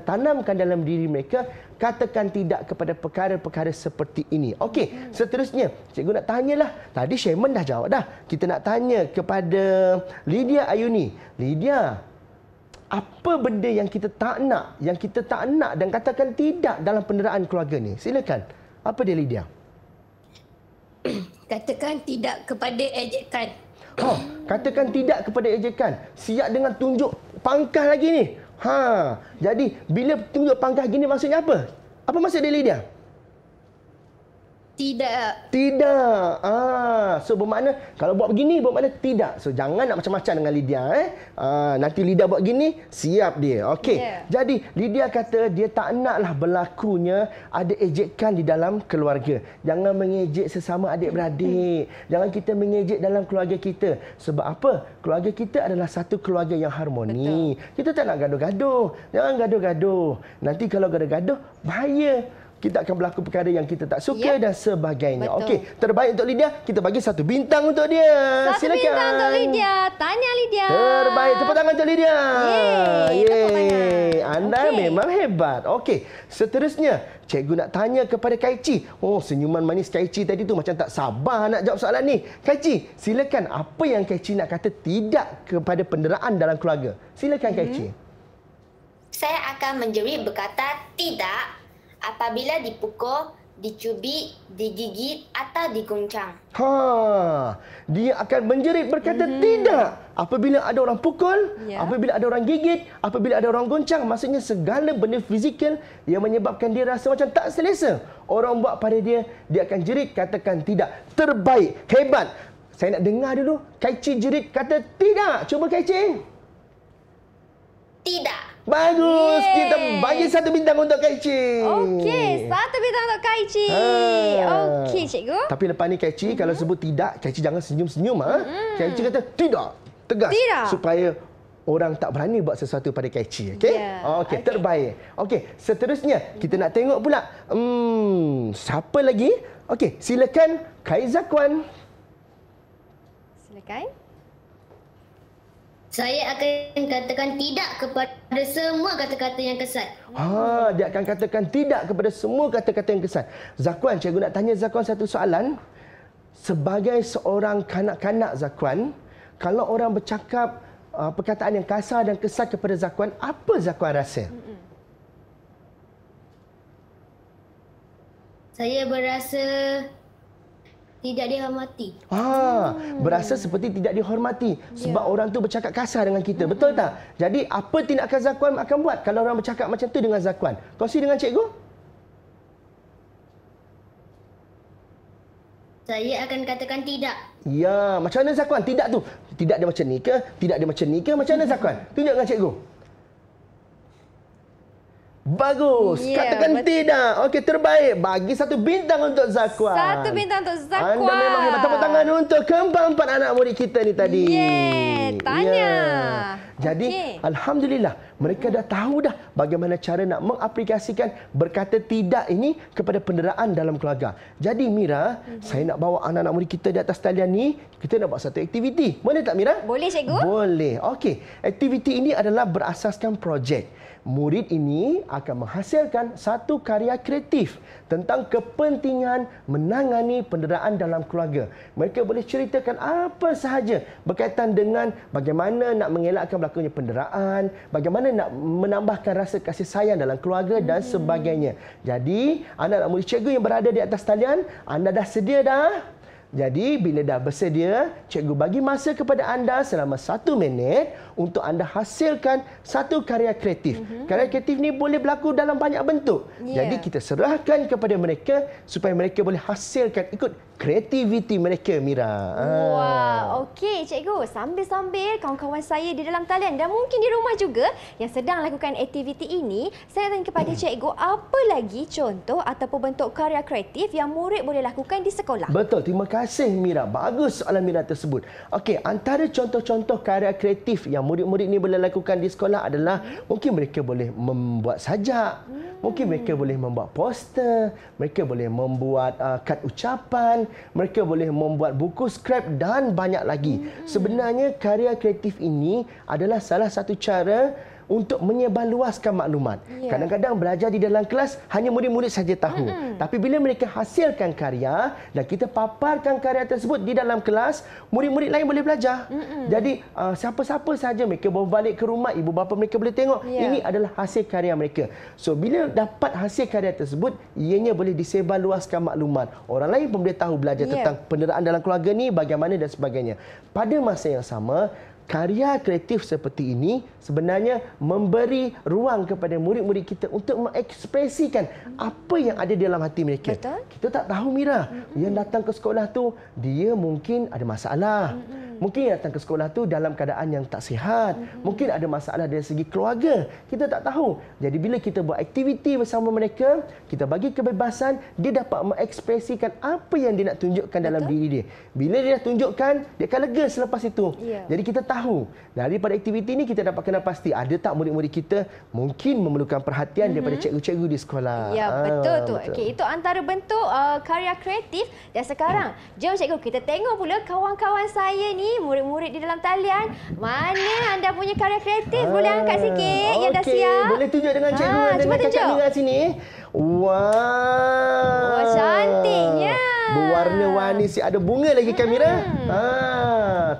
tanamkan dalam diri mereka katakan tidak kepada perkara-perkara seperti ini. Okey, seterusnya cikgu nak tanyalah. Tadi Sherman dah jawab dah. Kita nak tanya kepada Lydia Ayuni. Lydia, apa benda yang kita tak nak, yang kita tak nak dan katakan tidak dalam penderaan keluarga ni? Silakan. Apa dia Lydia? (clears throat) Katakan tidak kepada ejekan. oh, katakan tidak kepada ejekan. Siap dengan tunjuk pangkah lagi ni. Ha, jadi bila tunjuk pangkah gini maksudnya apa? Apa maksud dia Lydia? Tidak. Tidak. Ah, so bermakna kalau buat begini bermakna tidak. So jangan nak macam-macam dengan Lydia eh. Ah, nanti Lydia buat gini, siap dia. Okey. Yeah. Jadi Lydia kata dia tak naklah berlakunya ada ejekan di dalam keluarga. Jangan mengejek sesama adik-beradik. Hmm. jangan kita mengejek dalam keluarga kita. Sebab apa? Keluarga kita adalah satu keluarga yang harmoni. Betul. Kita tak nak gaduh-gaduh. Jangan gaduh-gaduh. Nanti kalau gaduh-gaduh bahaya kita akan berlaku perkara yang kita tak suka yep. dan sebagainya. Okey, terbaik untuk Lydia, kita bagi satu bintang untuk dia. Satu Silakan. Satu bintang untuk Lydia. Tanya Lydia. Terbaik. Tepuk tangan untuk Lydia. Yeay. Yeay. Tepuk tangan. Anda okay. memang hebat. Okey, seterusnya, cikgu nak tanya kepada Kaichi. Oh, senyuman manis Kaichi tadi tu macam tak sabar nak jawab soalan ni. Kaichi, silakan. Apa yang Kaichi nak kata tidak kepada penderaan dalam keluarga? Silakan, mm-hmm. Kaichi. Saya akan menjerit berkata tidak apabila dipukul, dicubit, digigit atau diguncang. Ha, dia akan menjerit berkata hmm. tidak. Apabila ada orang pukul, ya. apabila ada orang gigit, apabila ada orang goncang, maksudnya segala benda fizikal yang menyebabkan dia rasa macam tak selesa. Orang buat pada dia, dia akan jerit katakan tidak. Terbaik, hebat. Saya nak dengar dulu. Kaici jerit kata tidak. Cuba Kaici. Tidak. Bagus. Yeay. Kita bagi satu bintang untuk Kaichi. Okey, satu bintang untuk Kaichi. Ha. Okey, cikgu. Tapi lepas ni Kaichi mm -hmm. kalau sebut tidak, Kaichi jangan senyum-senyum ah. Ha. -senyum, Kaichi kata tidak. Tegas tidak. supaya orang tak berani buat sesuatu pada Kaichi, okey? Yeah. Okey, okay. terbaik. Okey, seterusnya kita mm -hmm. nak tengok pula. Hmm, siapa lagi? Okey, silakan Kaizakwan. Silakan. Okay. Saya akan katakan tidak kepada semua kata-kata yang kesat. Ha, dia akan katakan tidak kepada semua kata-kata yang kesat. Zakwan, cikgu nak tanya Zakwan satu soalan. Sebagai seorang kanak-kanak Zakwan, kalau orang bercakap uh, perkataan yang kasar dan kesat kepada Zakwan, apa Zakwan rasa? Saya berasa tidak dihormati. Ah, hmm. berasa seperti tidak dihormati sebab ya. orang tu bercakap kasar dengan kita. Hmm. Betul tak? Hmm. Jadi apa tindakan Zakwan akan buat kalau orang bercakap macam tu dengan Zakwan? Kongsi dengan cikgu. Saya akan katakan tidak. Ya, macam mana Zakwan? Tidak tu. Tidak dia macam ni ke? Tidak dia macam ni ke? Macam mana Zakwan? Tunjuk dengan cikgu. Bagus. Yeah, Katakan betul. tidak. Okey, terbaik. Bagi satu bintang untuk Zakwan. Satu bintang untuk Zakwan. Anda memang hebat. Tepuk tangan untuk keempat-empat anak murid kita ni tadi. Yeah, Tanya. Yeah. Jadi, okay. Alhamdulillah, mereka dah tahu dah bagaimana cara nak mengaplikasikan berkata tidak ini kepada penderaan dalam keluarga. Jadi, Mira, mm-hmm. saya nak bawa anak-anak murid kita di atas talian ni. Kita nak buat satu aktiviti. Boleh tak, Mira? Boleh, cikgu. Boleh. Okey. Aktiviti ini adalah berasaskan projek murid ini akan menghasilkan satu karya kreatif tentang kepentingan menangani penderaan dalam keluarga. Mereka boleh ceritakan apa sahaja berkaitan dengan bagaimana nak mengelakkan berlakunya penderaan, bagaimana nak menambahkan rasa kasih sayang dalam keluarga dan hmm. sebagainya. Jadi, anda nak murid cikgu yang berada di atas talian, anda dah sedia dah? Jadi, bila dah bersedia, cikgu bagi masa kepada anda selama satu minit untuk anda hasilkan satu karya kreatif. Mm-hmm. Karya kreatif ni boleh berlaku dalam banyak bentuk. Yeah. Jadi kita serahkan kepada mereka supaya mereka boleh hasilkan ikut kreativiti mereka Mira. Ah. Wah, wow. okey cikgu. Sambil-sambil kawan-kawan saya di dalam talian dan mungkin di rumah juga yang sedang lakukan aktiviti ini, saya nak tanya kepada (clears throat) cikgu apa lagi contoh ataupun bentuk karya kreatif yang murid boleh lakukan di sekolah? Betul, terima kasih Mira. Bagus soalan Mira tersebut. Okey, antara contoh-contoh karya kreatif yang murid-murid ni boleh lakukan di sekolah adalah mungkin mereka boleh membuat sajak, mungkin mereka boleh membuat poster, mereka boleh membuat uh, kad ucapan, mereka boleh membuat buku skrip dan banyak lagi. Sebenarnya karya kreatif ini adalah salah satu cara untuk menyebarluaskan maklumat. Ya. Kadang-kadang yeah. belajar di dalam kelas hanya murid-murid saja tahu. Mm -hmm. Tapi bila mereka hasilkan karya dan kita paparkan karya tersebut di dalam kelas, murid-murid lain boleh belajar. Mm -hmm. Jadi uh, siapa-siapa saja mereka bawa balik ke rumah, ibu bapa mereka boleh tengok. Yeah. Ini adalah hasil karya mereka. So bila dapat hasil karya tersebut, ianya boleh disebarluaskan maklumat. Orang lain pun boleh tahu belajar yeah. tentang penderaan dalam keluarga ni bagaimana dan sebagainya. Pada masa yang sama, karya kreatif seperti ini sebenarnya memberi ruang kepada murid-murid kita untuk mengekspresikan apa yang ada dalam hati mereka. Betul. Kita tak tahu Mira, mm-hmm. yang datang ke sekolah tu dia mungkin ada masalah. Mm-hmm. Mungkin yang datang ke sekolah tu dalam keadaan yang tak sihat, mm-hmm. mungkin ada masalah dari segi keluarga. Kita tak tahu. Jadi bila kita buat aktiviti bersama mereka, kita bagi kebebasan, dia dapat mengekspresikan apa yang dia nak tunjukkan Betul. dalam diri dia. Bila dia dah tunjukkan, dia akan lega selepas itu. Yeah. Jadi kita tahu tahu daripada aktiviti ini kita dapat kenal pasti ada tak murid-murid kita mungkin memerlukan perhatian mm-hmm. daripada mhm. cikgu-cikgu di sekolah. Ya ah, betul tu. Betul. Okey itu antara bentuk uh, karya kreatif dan sekarang mm. jom cikgu kita tengok pula kawan-kawan saya ni murid-murid di dalam talian mana anda punya karya kreatif ah, boleh angkat sikit okay. yang dah siap. Boleh tunjuk dengan cikgu ah, dan cikgu di sini. Wow. Wah, cantiknya. Berwarna-warni si ada bunga lagi kamera. Hmm. Ha,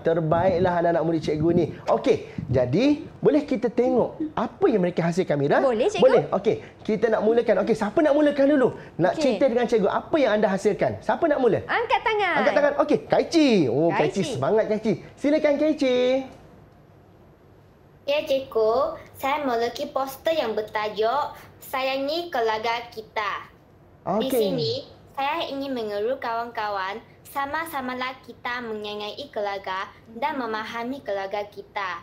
terbaiklah anak-anak murid cikgu ni. Okey, jadi boleh kita tengok apa yang mereka hasil kamera? Boleh, cikgu. Boleh. Okey, kita nak mulakan. Okey, siapa nak mulakan dulu? Nak okay. cerita dengan cikgu apa yang anda hasilkan? Siapa nak mula? Angkat tangan. Angkat tangan. Okey, Kaichi. Oh, Kaichi, Kaichi. semangat Kaichi. Silakan Kaichi. Ya, cikgu. Saya meluki poster yang bertajuk sayangi keluarga kita. Okay. Di sini, saya ingin menyuruh kawan-kawan sama-samalah kita menyayangi keluarga dan memahami keluarga kita.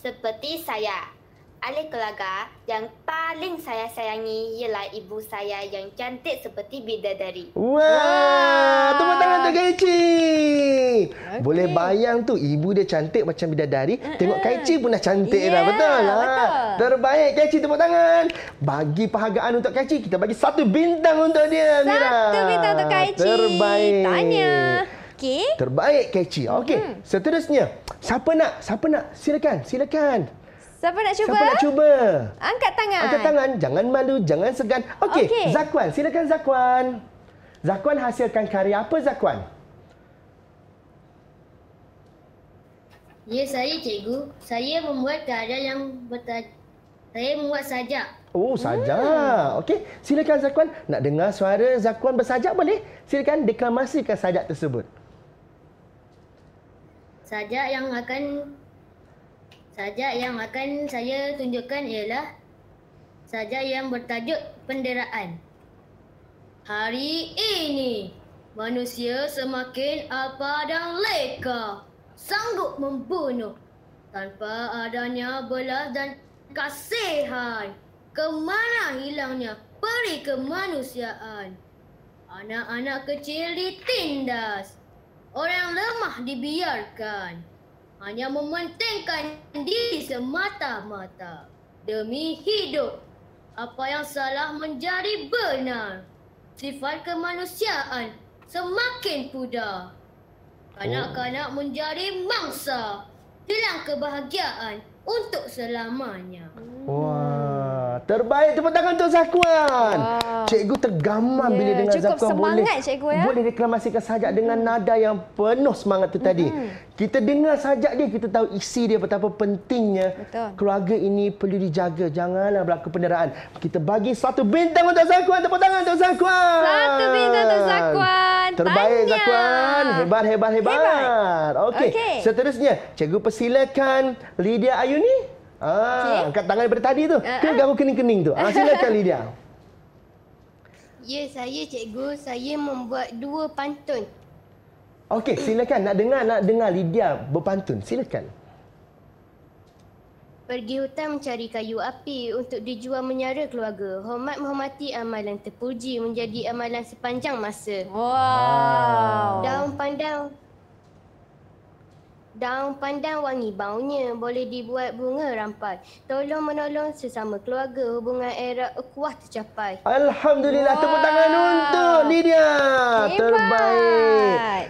Seperti saya, ahli keluarga yang paling saya sayangi ialah ibu saya yang cantik seperti bidadari. Wah, Wah. tepuk tangan untuk Kaichi. Okay. Boleh bayang tu ibu dia cantik macam bidadari, uh-uh. tengok Kaichi pun dah cantik yeah, dah, betul lah. Terbaik Kaichi tepuk tangan. Bagi penghargaan untuk Kaichi, kita bagi satu bintang untuk dia. Satu Mira. bintang untuk Kaichi. Terbaik. Tanya. Okay. Terbaik Kaichi. Okey. Hmm. Seterusnya, siapa nak? Siapa nak? Silakan, silakan. Siapa nak cuba? Siapa nak cuba? Angkat tangan. Angkat tangan. Jangan malu, jangan segan. Okey, okay. Zakwan. Silakan Zakwan. Zakwan hasilkan karya apa Zakwan? Ya, saya cikgu. Saya membuat karya yang bertaj... Saya membuat sajak. Oh, sajak. Hmm. Okey. Silakan Zakwan. Nak dengar suara Zakwan bersajak boleh? Silakan deklamasikan sajak tersebut. Sajak yang akan Sajak yang akan saya tunjukkan ialah sajak yang bertajuk penderaan. Hari ini, manusia semakin apa dan leka sanggup membunuh tanpa adanya belas dan kasihan. Kemana hilangnya peri kemanusiaan? Anak-anak kecil ditindas. Orang lemah dibiarkan hanya mementingkan diri semata-mata demi hidup. Apa yang salah menjadi benar. Sifat kemanusiaan semakin pudar. Kanak-kanak oh. menjadi mangsa. Hilang kebahagiaan untuk selamanya. Wah. Terbaik tepuk tangan untuk Zakuan. Wow. Cikgu tergaman yeah. bila ya, dengar Cukup Zakuan boleh. Cukup semangat cikgu ya. Boleh reklamasikan sajak dengan mm. nada yang penuh semangat tu mm. tadi. Hmm. Kita dengar sajak dia, kita tahu isi dia betapa pentingnya. Betul. Keluarga ini perlu dijaga. Janganlah berlaku penderaan. Kita bagi satu bintang untuk Zakuan. Tepuk tangan untuk Zakuan. Satu bintang untuk Zakuan. Terbaik Tanya. Zakuan. Hebat, hebat, hebat. hebat. Okey. Okay. Seterusnya, cikgu persilakan Lydia Ayuni. Ah, angkat tangan daripada tadi tu. Ah, Ke uh, uh. Ah. garu kening-kening tu. Ah, (laughs) kali dia. Ya, saya cikgu. Saya membuat dua pantun. Okey, (clears throat) silakan. Nak dengar, nak dengar Lydia berpantun. Silakan. Pergi hutan mencari kayu api untuk dijual menyara keluarga. Hormat menghormati amalan terpuji menjadi amalan sepanjang masa. Wow. Daun pandan. Daun pandan wangi baunya boleh dibuat bunga rampai. Tolong menolong sesama keluarga hubungan era kuah tercapai. Alhamdulillah wow. tepuk tangan untuk Lydia. Hebat. Terbaik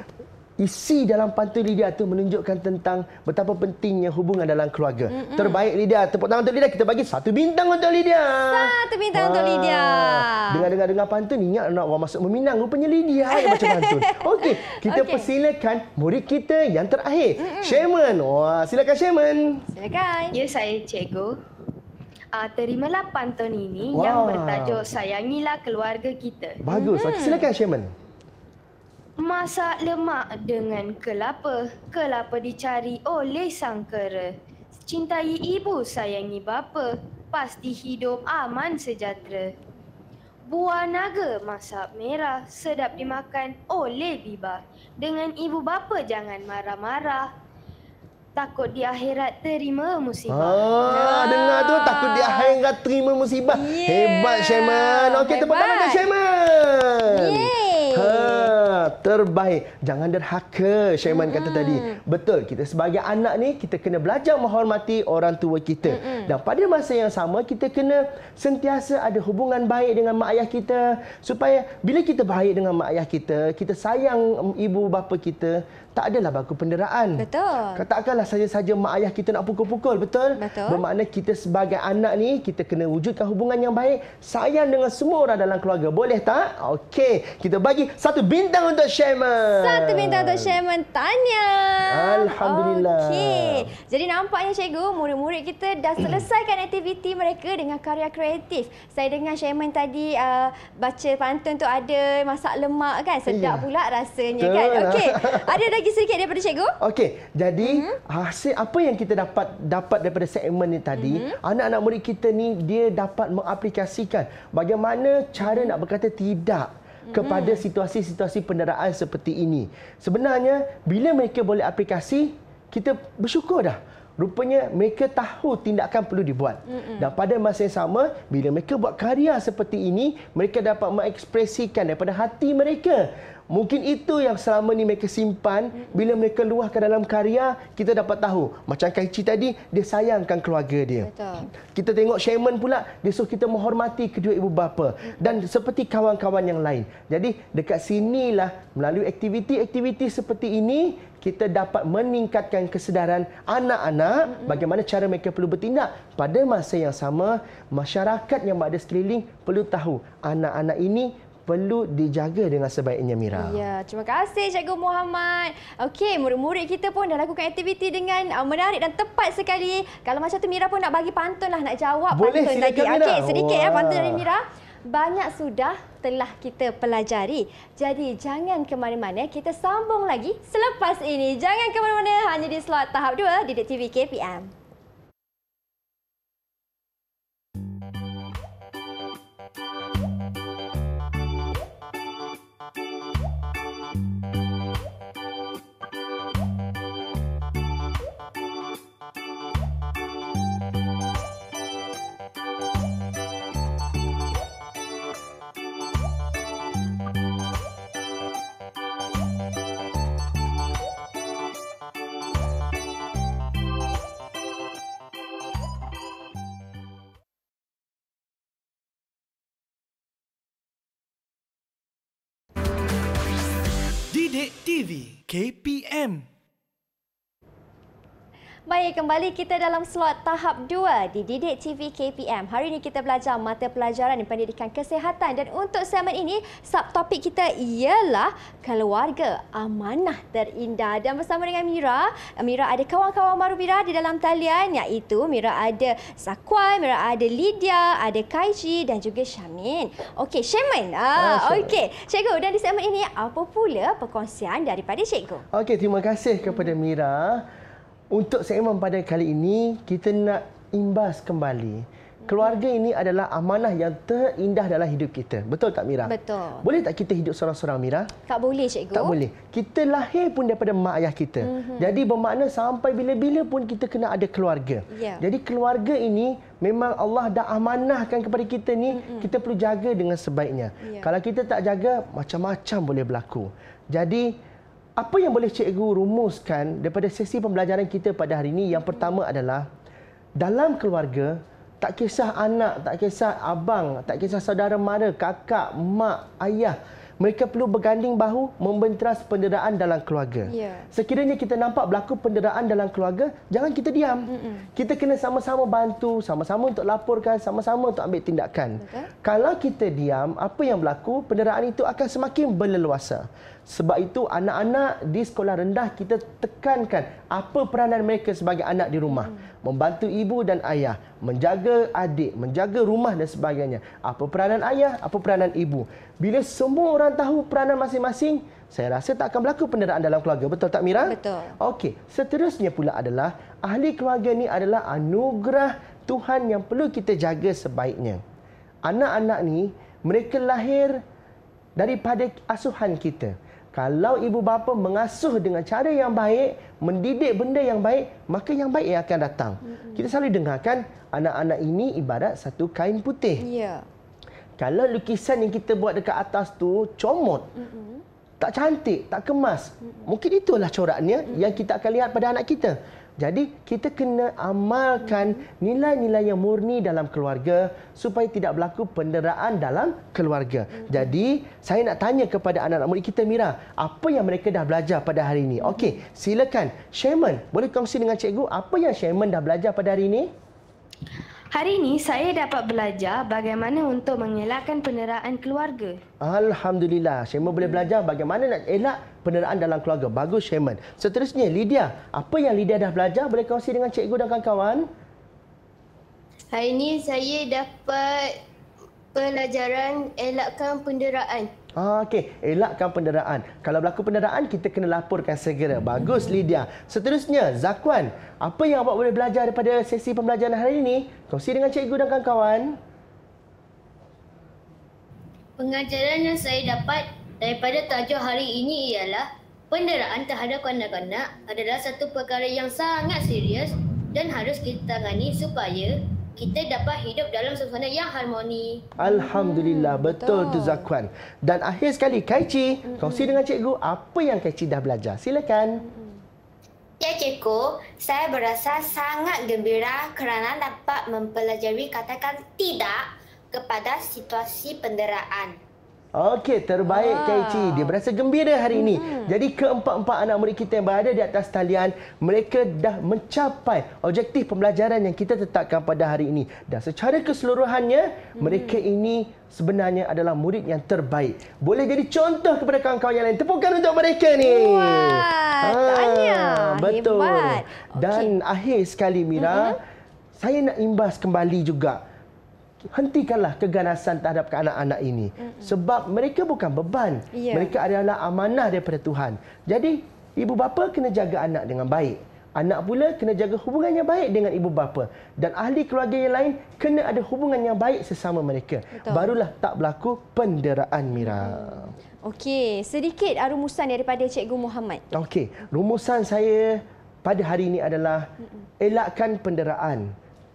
isi dalam pantun Lydia tu menunjukkan tentang betapa pentingnya hubungan dalam keluarga. Mm-mm. Terbaik Lydia, tepuk tangan untuk Lydia. Kita bagi satu bintang untuk Lydia. Satu bintang Wah. untuk Lydia. Dengar-dengar dengar pantun ingat nak orang masuk meminang rupanya Lydia yang baca pantun. (laughs) Okey, kita okay. persilakan murid kita yang terakhir. Mm-mm. Sherman. Wah, silakan Sherman. Silakan. Ya, saya cikgu. Uh, terimalah pantun ini wow. yang bertajuk Sayangilah Keluarga Kita. Bagus. Mm-hmm. Okay, silakan Sherman. Masak lemak dengan kelapa. Kelapa dicari oleh sang kera. Cintai ibu, sayangi bapa. Pasti hidup aman sejahtera. Buah naga masak merah. Sedap dimakan oleh biba. Dengan ibu bapa jangan marah-marah takut di akhirat terima musibah. Ah, ah, dengar tu takut di akhirat terima musibah. Yeah. Hebat Syaiman. Okey, tepuk tangan untuk Syaiman. Ha, terbaik. Jangan derhaka Syaiman mm kata hmm. tadi. Betul, kita sebagai anak ni kita kena belajar menghormati orang tua kita. Mm-hmm. Dan pada masa yang sama kita kena sentiasa ada hubungan baik dengan mak ayah kita supaya bila kita baik dengan mak ayah kita, kita sayang ibu bapa kita, tak adalah baku penderaan. Betul. Katakanlah saja-saja mak ayah kita nak pukul-pukul, betul? Betul. Bermakna kita sebagai anak ni kita kena wujudkan hubungan yang baik, sayang dengan semua orang dalam keluarga. Boleh tak? Okey, kita bagi satu bintang untuk Sherman. Satu bintang untuk Sherman. Tanya. Alhamdulillah. Okey. Jadi nampaknya cikgu, murid-murid kita dah selesaikan (clears throat) aktiviti mereka dengan karya kreatif. Saya dengan Sherman tadi uh, baca pantun tu ada masak lemak kan? Sedap yeah. pula rasanya Betul kan? Lah. Okey. (laughs) Ada lagi sedikit daripada cikgu. Okey, jadi mm -hmm. hasil apa yang kita dapat dapat daripada segmen ni tadi, mhm. anak-anak mm -hmm. murid kita ni dia dapat mengaplikasikan bagaimana cara nak berkata tidak mhm. kepada situasi-situasi penderaan seperti ini. Sebenarnya bila mereka boleh aplikasi, kita bersyukur dah. Rupanya mereka tahu tindakan perlu dibuat. Mm -mm. Dan pada masa yang sama, bila mereka buat karya seperti ini, mereka dapat mengekspresikan daripada hati mereka Mungkin itu yang selama ni mereka simpan bila mereka luahkan dalam karya kita dapat tahu macam Kaichi tadi dia sayangkan keluarga dia. Betul. Kita tengok Shaman pula dia suruh kita menghormati kedua ibu bapa dan seperti kawan-kawan yang lain. Jadi dekat sinilah melalui aktiviti-aktiviti seperti ini kita dapat meningkatkan kesedaran anak-anak bagaimana cara mereka perlu bertindak. Pada masa yang sama, masyarakat yang berada sekeliling perlu tahu anak-anak ini perlu dijaga dengan sebaiknya Mira. Ya, terima kasih Cikgu Muhammad. Okey, murid-murid kita pun dah lakukan aktiviti dengan uh, menarik dan tepat sekali. Kalau macam tu Mira pun nak bagi pantun lah, nak jawab Boleh, pantun tadi. Okey, sedikit Wah. Eh, ya pantun dari Mira. Banyak sudah telah kita pelajari. Jadi jangan ke mana-mana, kita sambung lagi selepas ini. Jangan ke mana-mana, hanya di slot tahap 2 di TV KPM. KPM Baik, kembali kita dalam slot tahap 2 di Didik TV KPM. Hari ini kita belajar mata pelajaran di pendidikan kesihatan dan untuk segmen ini, subtopik kita ialah keluarga amanah terindah. Dan bersama dengan Mira, Mira ada kawan-kawan baru Mira di dalam talian iaitu Mira ada Sakwan, Mira ada Lydia, ada Kaiji dan juga Syamin. Okey, Syamin. Ah, oh, Okey, Cikgu dan di segmen ini, apa pula perkongsian daripada Cikgu? Okey, terima kasih kepada Mira. Untuk segmen pada kali ini, kita nak imbas kembali. Keluarga ini adalah amanah yang terindah dalam hidup kita. Betul tak Mira? Betul. Boleh tak kita hidup seorang-seorang Mira? Tak boleh cikgu. Tak boleh. Kita lahir pun daripada mak ayah kita. Mm-hmm. Jadi bermakna sampai bila-bila pun kita kena ada keluarga. Yeah. Jadi keluarga ini memang Allah dah amanahkan kepada kita ni, mm-hmm. kita perlu jaga dengan sebaiknya. Yeah. Kalau kita tak jaga, macam-macam boleh berlaku. Jadi apa yang boleh cikgu rumuskan daripada sesi pembelajaran kita pada hari ini? Yang pertama adalah dalam keluarga, tak kisah anak, tak kisah abang, tak kisah saudara mara, kakak, mak, ayah, mereka perlu berganding bahu membenteras penderaan dalam keluarga. Ya. Sekiranya kita nampak berlaku penderaan dalam keluarga, jangan kita diam. Mm-mm. Kita kena sama-sama bantu, sama-sama untuk laporkan, sama-sama untuk ambil tindakan. Betul. Kalau kita diam, apa yang berlaku, penderaan itu akan semakin berleluasa. Sebab itu anak-anak di sekolah rendah kita tekankan apa peranan mereka sebagai anak di rumah. Hmm. Membantu ibu dan ayah, menjaga adik, menjaga rumah dan sebagainya. Apa peranan ayah, apa peranan ibu. Bila semua orang tahu peranan masing-masing, saya rasa tak akan berlaku penderaan dalam keluarga. Betul tak Mira? Betul. Okey, seterusnya pula adalah ahli keluarga ni adalah anugerah Tuhan yang perlu kita jaga sebaiknya. Anak-anak ni mereka lahir daripada asuhan kita. Kalau ibu bapa mengasuh dengan cara yang baik, mendidik benda yang baik, maka yang baik akan datang. Mm -hmm. Kita selalu dengar kan, anak-anak ini ibarat satu kain putih. Yeah. Kalau lukisan yang kita buat dekat atas tu comot, mm -hmm. tak cantik, tak kemas, mm -hmm. mungkin itulah coraknya mm -hmm. yang kita akan lihat pada anak kita. Jadi kita kena amalkan nilai-nilai yang murni dalam keluarga supaya tidak berlaku penderaan dalam keluarga. Jadi saya nak tanya kepada anak-anak murid kita Mira, apa yang mereka dah belajar pada hari ini? Okey, silakan Sherman, boleh kongsi dengan cikgu apa yang Sherman dah belajar pada hari ini? Hari ini saya dapat belajar bagaimana untuk mengelakkan penderaan keluarga. Alhamdulillah, Syemen boleh belajar bagaimana nak elak penderaan dalam keluarga. Bagus Syemen. Seterusnya Lydia, apa yang Lydia dah belajar boleh kongsi dengan cikgu dan kawan-kawan? Hari ini saya dapat pelajaran elakkan penderaan. Ah, Okey, elakkan penderaan. Kalau berlaku penderaan, kita kena laporkan segera. Bagus, Lydia. Seterusnya, Zakwan. Apa yang awak boleh belajar daripada sesi pembelajaran hari ini? Kongsi dengan cikgu dan kawan-kawan. Pengajaran yang saya dapat daripada tajuk hari ini ialah penderaan terhadap kanak-kanak adalah satu perkara yang sangat serius dan harus kita tangani supaya kita dapat hidup dalam suasana yang harmoni. Alhamdulillah, hmm, betul, betul tu Zakwan. Dan akhir sekali, Kaici, hmm, kongsi hmm. dengan cikgu apa yang Kaici dah belajar. Silakan. Hmm. Ya, cikgu. Saya berasa sangat gembira kerana dapat mempelajari katakan tidak kepada situasi penderaan. Okey, terbaik ah. Kaichi. Dia berasa gembira hari ini. Hmm. Jadi keempat-empat anak murid kita yang berada di atas talian, mereka dah mencapai objektif pembelajaran yang kita tetapkan pada hari ini. Dan secara keseluruhannya, hmm. mereka ini sebenarnya adalah murid yang terbaik. Boleh jadi contoh kepada kawan-kawan yang lain. Tepukan untuk mereka ni. Wah, ha, Betul. Okay. Dan akhir sekali Mira, uh-huh. saya nak imbas kembali juga hentikanlah keganasan terhadap anak-anak ini. Sebab mereka bukan beban. Yeah. Mereka adalah amanah daripada Tuhan. Jadi, ibu bapa kena jaga anak dengan baik. Anak pula kena jaga hubungan yang baik dengan ibu bapa. Dan ahli keluarga yang lain kena ada hubungan yang baik sesama mereka. Betul. Barulah tak berlaku penderaan Mira. Mm. Okey, sedikit ah, rumusan daripada Cikgu Muhammad. Okey, rumusan saya pada hari ini adalah elakkan penderaan.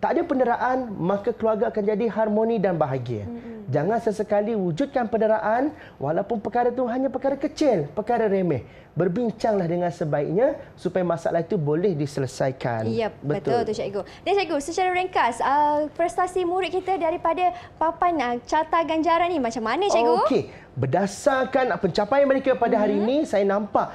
Tak ada penderaan, maka keluarga akan jadi harmoni dan bahagia. Mm -hmm. Jangan sesekali wujudkan penderaan walaupun perkara itu hanya perkara kecil, perkara remeh. Berbincanglah dengan sebaiknya supaya masalah itu boleh diselesaikan. Ya, betul. betul tu Cikgu. Dan Cikgu, secara ringkas, uh, prestasi murid kita daripada papan uh, carta ganjaran ini macam mana Cikgu? Okey, berdasarkan pencapaian mereka pada mm -hmm. hari mm-hmm. ini, saya nampak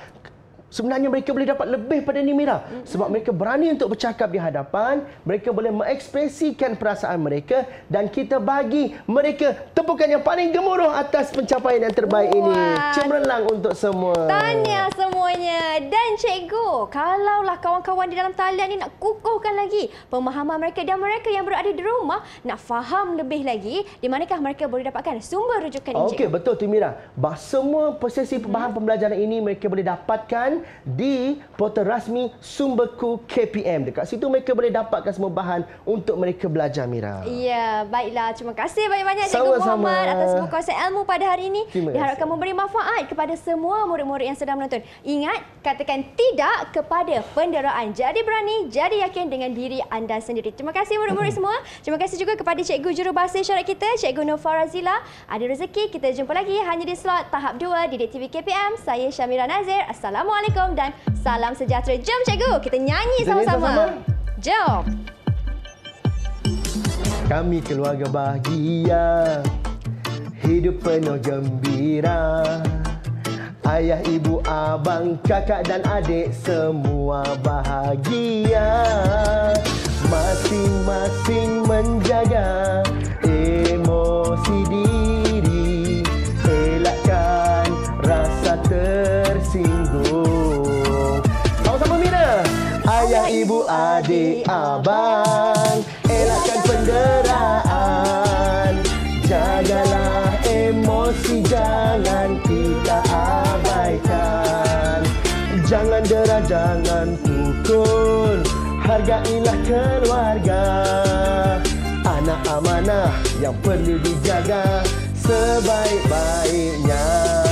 Sebenarnya mereka boleh dapat lebih pada ni Mira sebab mereka berani untuk bercakap di hadapan, mereka boleh mengekspresikan perasaan mereka dan kita bagi mereka tepukan yang paling gemuruh atas pencapaian yang terbaik Wah. ini. Cemerlang untuk semua. Tanya semuanya. Dan cikgu, kalaulah kawan-kawan di dalam talian ni nak kukuhkan lagi pemahaman mereka dan mereka yang berada di rumah nak faham lebih lagi di manakah mereka boleh dapatkan sumber rujukan ini? Okey, betul tu Mira. Bah semua prosesi bahan mm-hmm. pembelajaran ini mereka boleh dapatkan di portal rasmi Sumberku KPM. Dekat situ mereka boleh dapatkan semua bahan untuk mereka belajar, Mira. Ya, baiklah. Terima kasih banyak-banyak Cikgu Muhammad sama. atas semua konsep ilmu pada hari ini. Terima Diharapkan terima. memberi manfaat kepada semua murid-murid yang sedang menonton. Ingat, katakan tidak kepada penderaan. Jadi berani, jadi yakin dengan diri anda sendiri. Terima kasih murid-murid semua. Terima kasih juga kepada Cikgu juru Jurubahasa Syarat kita, Cikgu Nofar Razila. Ada rezeki, kita jumpa lagi hanya di slot tahap 2 di DTV KPM. Saya Syamira Nazir. Assalamualaikum. Assalamualaikum dan salam sejahtera. Jom cikgu, kita nyanyi sama-sama. Jom. Kami keluarga bahagia, hidup penuh gembira. Ayah, ibu, abang, kakak dan adik semua bahagia. Masing-masing menjaga emosi diri. Elakkan rasa tersinggung ayah, ibu, adik, abang Elakkan penderaan Jagalah emosi, jangan kita abaikan Jangan dera, jangan pukul Hargailah keluarga Anak amanah yang perlu dijaga Sebaik-baiknya